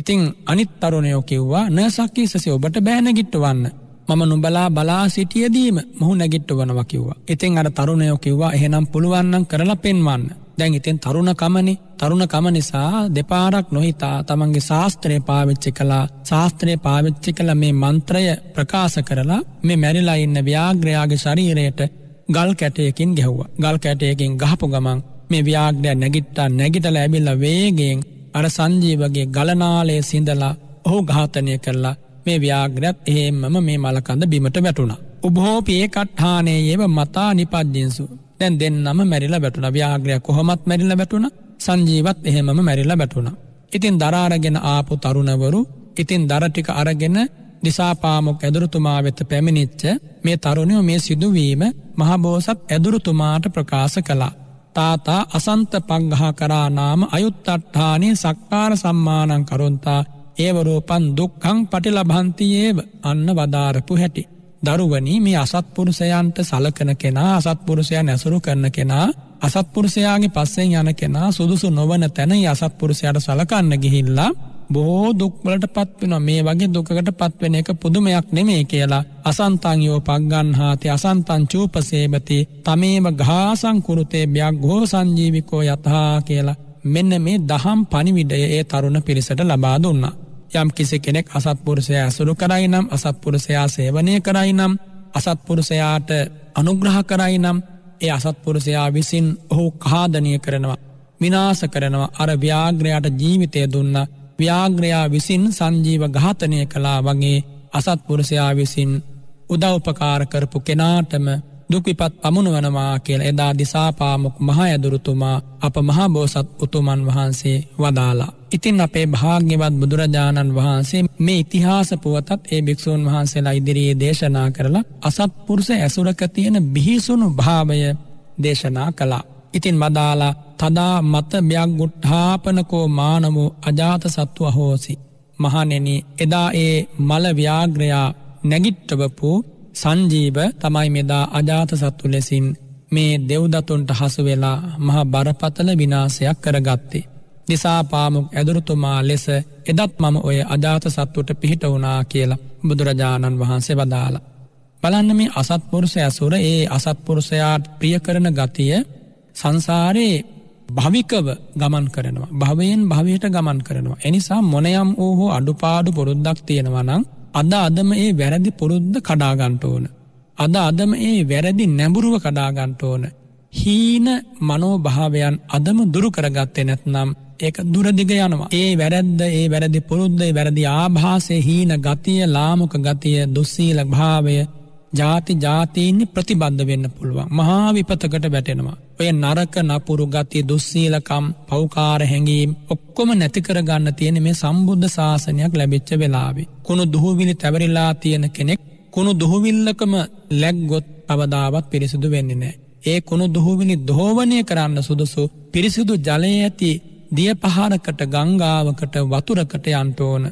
Speaker 2: ඉතිං අනිත් තරුණයෝ කිව්වා නසක්කිසසේ ඔබට බෑනැගිට්ටවන්න. මම නුබලා බලා සිටියදීම මුහු නැගිට්ටවනවා කිව්වා. ඉතිං අර තරුණයෝ කිව්වා එහෙනම් පුළුවන්නම් කරලා පෙන්වන්න. දැන් ඉතින් තරුණකමනි තරුණකම නිසා දෙපාරක් නොහිතා තමන්ගේ ශාස්ත්‍රය පාවිච්චි කලා ශාස්ත්‍රය පාවිච්චි කළ මේ මන්ත්‍රය ප්‍රකාශ කරලා මේ මැරිලා ඉන්න ව්‍යාග්‍රයාගේ ශරීරයට ගල් කැටයකින් ගැහ්වා ගල් කැටයකින් ගහපු ගමන් මේ ව්‍යාග්‍රය නැගිට්ටා නැගිටල ඇබිල්ල වේගෙන් අර සංජීවගේ ගලනාලය සිඳලා ඔහු ඝාතනය කරලා මේ ව්‍යාග්‍රත් එහෙම්මම මේ මලකඳ බිමට වැටුණා. උබහෝපියේ කට්ඨානයේ ඒව මතා නිපද්ජින්සු දැන් දෙන්නම මැරිලා බැටුන ව්‍යාග්‍රයක් කොහොමත් මැරිල බැටුන සංජීවත් එහෙමම මැරිල බැටුන. ඉතින් දරාරගෙන ආපු තරුණවරු ඉතින් දරටික අරගෙන දිසාපාමොක් ඇදුරතුමා වෙත පැමිණිච්ච මේ තරුණයෝ මේ සිදුවීම මහබෝසත් ඇදුරතුමාට ප්‍රකාශ කලා. තාතා අසන්ත පංගහා කරානාම අයුත්තට්ඨානේ සක්කාර සම්මානං කරුන්තා ඒවරෝපන් දුක්කං පටිලබන්තියේව අන්න වදාරපු හැටි. දරුවනි මේ අසත්පුරුෂයන්ට සලකන කෙනා අසත්පුරුෂයන් ඇසුරු කරන කෙනා අසත්පුරුෂයාගේ පස්සෙන් යන කෙනා සුදුසු නොවන තැන අසත්පුරුෂයට සලකන්න ගිහිල්ලා බොහෝ දුක්වලට පත්වෙන මේ වගේ දුකට පත්වෙන එක පුදුමයක් නෙමේ කියලා අසන්තංයෝ පක්ගන්හාති අසන්තංචූපසේබති තමේම ගාසංකුරුතේ ්‍යයක් ගෝ සංජීවිකෝ යතහා කියලා මෙන්න මේ දහම් පනිවිඩය ඒ තරුණ පිරිසට ලබා දුන්නා. යම් කිසි කෙනෙක් අසත්පුරුෂයා සුරු කරයි නම් අසත්පුරුෂයා සේවනය කරයි නම් අසත්පුරුෂයාට අනුග්‍රහ කරයි නම් ඒ අසත්පුරුෂයා විසින් ඔහු කාදනය කරනවා. විනාස කරනවා අර ව්‍යාග්‍රයාට ජීවිතය දුන්න ව්‍යාග්‍රයා විසින් සංජීව ඝාතනය කලා වගේ අසත්පුරුෂයා විසින් උදව්පකාර කරපු කෙනාටම දුකිපත් අමුණුවනවා කියල එදා දිසාපාමොක් මහයදුරුතුමා අප මහබෝසත් උතුමන් වහන්සේ වදාලා. ඉතින් අපේ භාග්‍යවත් බුදුරජාණන් වහන්සේ මේ ඉතිහාස පුවතත් ඒ භික්‍ෂූන් වහන්සේලා ඉදිරියේ දේශනා කරලා අසත්පුරුස ඇසුරක තියෙන බිහිසුණු භාවය දේශනා කළා. ඉතින් වදාලා තදා මත බයක් ගුට්ඨාපනකෝ මානමු අජාත සත්තු අහෝසි. මහනෙන එදා ඒ මලව්‍යාග්‍රයා නැගිට්ටවපු සංජීව තමයි මෙදා අජාත සත්තු ලෙසින් මේ දෙව්දතුන්ට හසුවෙලා මහ බරපතල විනාසයක් කරගත්තේ. දිසාපාමුක් ඇදුරුතුමා ලෙස එදත් මම ඔය අජාත සත්තුට පිහිට වුනා කියලා බුදුරජාණන් වහන්සේ වදාලා. බලන්න මේ අසත්පුරුෂ ඇසුර ඒ අසත්පුරුෂයාට ප්‍රිය කරන ගතිය සංසාරයේ භවිකව ගමන් කරනවා. භවයෙන් භවයට ගමන් කරනවා. එනිසා මොනයම් වූ හෝ අඩුපාඩු පුරුද්දක් තියෙනවනං අද අදම ඒ වැරදි පුරුද්ද කඩාගන්ට ඕන. අද අදම ඒ වැරදි නැඹුරුව කඩාගන්ට ඕන. හීන මනෝභාවයන් අදම දුරු කරගත්තේ නැත්නම් ඒක දුරදිග යනවා. ඒ වැරැද්ද ඒ වැරදි පුරුද්දේ වැරදි ආභාසය හීන ගතිය ලාමක ගතිය දුස්සීල භාවය ජාති ජාතීන්‍ය ප්‍රතිබන්ධ වෙන්න පුළුවන් මහා විපතකට වැටෙනවා. ඔය නරක නපුරු ගති දුස්සීලකම් පෞකාර හැඟීම් ඔක්කොම නැතිකර ගන්න තියෙන මේ සම්බුද්ධ ශාසනයක් ලැබිච්ච වෙලාවේ. කුණු දුහවිලි තැවරිලා තියෙන කෙනෙක් කුණු දුහවිල්ලකම ලැක්ගොත් අවදාවත් පිරිසිදු වෙන්නේ නෑ. ඒ කුණු දුහවිලි දෝවනය කරන්න සුදුසු පිරිසිදු ජලය ඇති දිය පහරකට ගංගාවකට වතුරකට යන්ටෝන.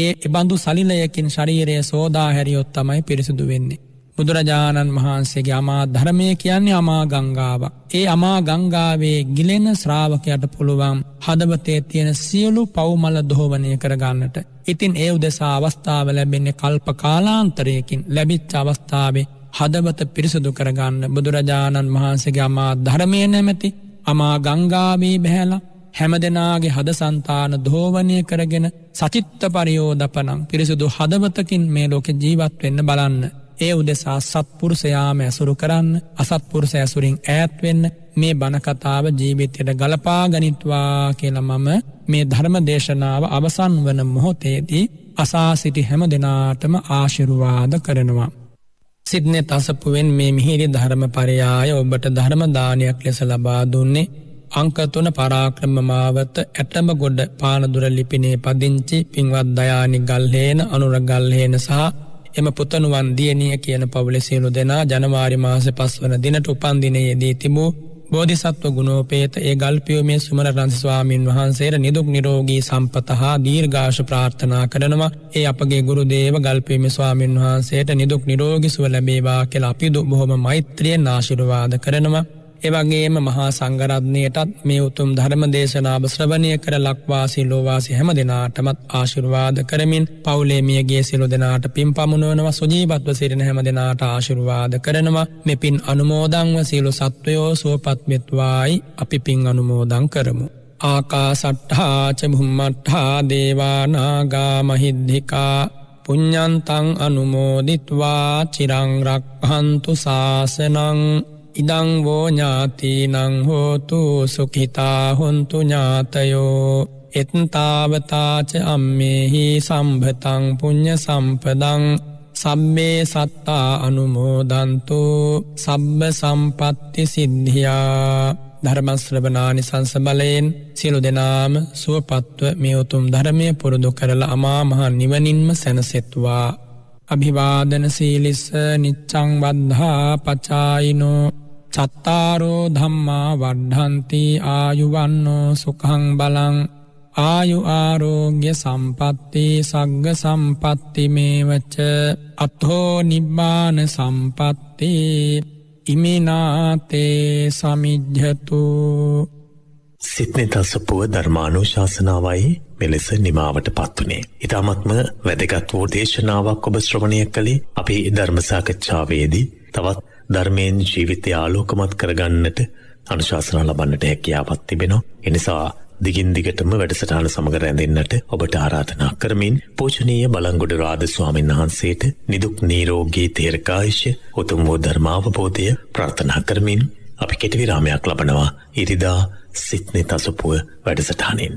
Speaker 2: ඒ එබඳු සලිලයකින් ශරීරයේ සෝදා හැරියොත් තමයි පිරිසිදු වෙන්නේ. බුදුරජාණන් වහන්සේගේ අමා ධර්මය කියන්නේ අමා ගංගාවක්. ඒ අමා ගංගාවේ ගිලෙන ශ්‍රාවකයට පුළුවන් හදවතේ තියෙන සියලු පවුමල දොහෝවනය කරගන්නට. ඉතින් ඒ උදෙසා අවස්ථාව ලැබෙන්නේ කල්ප කාලාන්තරයකින් ලැබිච්ච අවස්ථාවේ හදවත පිරිසුදු කරගන්න බුදුරජාණන් වහන්සේගේ අමා ධර්මය නැමැති අමා ගංගාවේ බැහැලා හැම දෙනාගේ හද සන්තාන දෝවනය කරගෙන සචිත්ත පරියෝදපනම් පිරිසුදු හදවතකින් මේ ලෝක ජීවත් වෙන්න බලන්න. ඒ උදෙසා සත්පුරුසයාම ඇසුරු කරන්න අසත්පුරුස ඇසුරින් ඈත්වෙන්න මේ බණකතාව ජීවිතයට ගලපා ගනිත්වා කියලමම මේ ධර්ම දේශනාව අවසන් වන මොහොතේදී අසා සිටි හැම දෙනාටම ආශිරුවාද කරනවා. සිද්නෙ තසපුුවෙන් මේ මිහිරි ධර්ම පරයාය ඔබට ධර්මදානයක් ලෙස ලබා දුන්නේ අංකතුන පරාක්‍රමමාවත ඇටම ගොඩ පානදුර ලිපිනේ පදිංචි පින්වත් දයානි ගල්හේන අනුර ගල්හේන සහ එම පුතනුවන් දියනිය කියන පවුලෙසිලු දෙනා ජනවාරි මාස පස්වන දිනට උපන්දිනයේ දී තිබූ බෝධිසත්ව ගුණෝපේත ඒ ගල්පියෝමේ සුමර රන්සිස්වාමීන් වහන්සේට නිදුක් නිරෝගී සම්පතහා දීර්ඝාශ ප්‍රාර්ථනා කරනවා ඒ අපගේ ගුරු දේව ගල්පියමි ස්වාමීන් වහන්සේට නිදුක් නිරෝගිසුව ලැබේවා කෙලා අපිදු බොහොම මෛත්‍රියෙන් ආශිරුවාද කරනවා එවගේම මහා සංගරත්නයටත් මේ උතුම් ධර්ම දේශනාව ශ්‍රවණය කර ලක්වාසි ලෝවාසි හැම දෙනාටමත් ආශිර්වාද කරමින් පවුලේමියගේ සිලු දෙනාට පින් පමුණුවනව සුජීපත්ව සිරෙන හැම දෙනාට ආශිර්වාද කරනවා මෙපින් අනුමෝදංව සියලු සත්වයෝ සුවපත්වෙත්වායි අපි පින් අනුමෝදං කරමු. ආකා සට්හාච බුම්මට්හා දේවානාගා මහිද්ධිකා පුඤ්ඥන්තං අනුමෝදිත්වා චිරංරක්හන්තු ශාසනං ඉඩංවෝ ඥාතිනං හෝතු සුකිතා හොන්තු ඥාතයෝ එත්තාවතාච අම්මෙහි සම්භතං පුුණ්්‍ය සම්පදං සබ්බේ සත්තා අනුමෝදන්තු සබ්බ සම්පත්ති සිද්ධියා ධර්මස්ශ්‍රභනානි සංසබලයෙන් සියලු දෙනාම සුවපත්ව මෙයවුතුම් ධර්මය පුරුදු කරල අමාමහා නිවනින්ම සැනසෙත්වා. අභිවාදන සීලිස්ස නිච්චං වද්ධා පචායිනෝ චත්තාරෝ ධම්මා වඩ්හන්ති ආයුවන්නෝ සුකං බලං ආයු ආරෝග්‍ය සම්පත්ති සග්ග සම්පත්තිමේවච්ච අත්හෝ නිබ්බාන සම්පත්ති ඉමිනාතේ සමිජ්ජතු
Speaker 1: සිත්නෙතසපුුව ධර්මානු ශාසනාවයි මෙලෙස නිමාවට පත්වනේ. ඉතාමත්ම වැදගත් වූ දේශනාවක් ඔබ ශ්‍රවණය කළේ අපේ ධර්මසාකච්ඡාවේදී තවත් ධර්මයෙන් ජීවිතය ආලෝකමත් කරගන්නට අනුශාසන ලබන්නට හැකියාවත් තිබෙනවා. එනිසා දිගින් දිගටම වැඩසටහන සමඟ රැඳෙන්නට ඔබට ආරාධනා කරමින් පෝෂණීය බලංගොඩ රාද ස්වාමීන් වහන්සේට නිදුක් නීරෝගී තේරකායිෂ උතුම් වූ ධර්මාවබෝධය ප්‍රාර්ථනා කරමින් අපි කෙටවිරාමයක් ලබනවා ඉරිදා සිත්නෙ තසපුුව වැඩසටහනෙන්.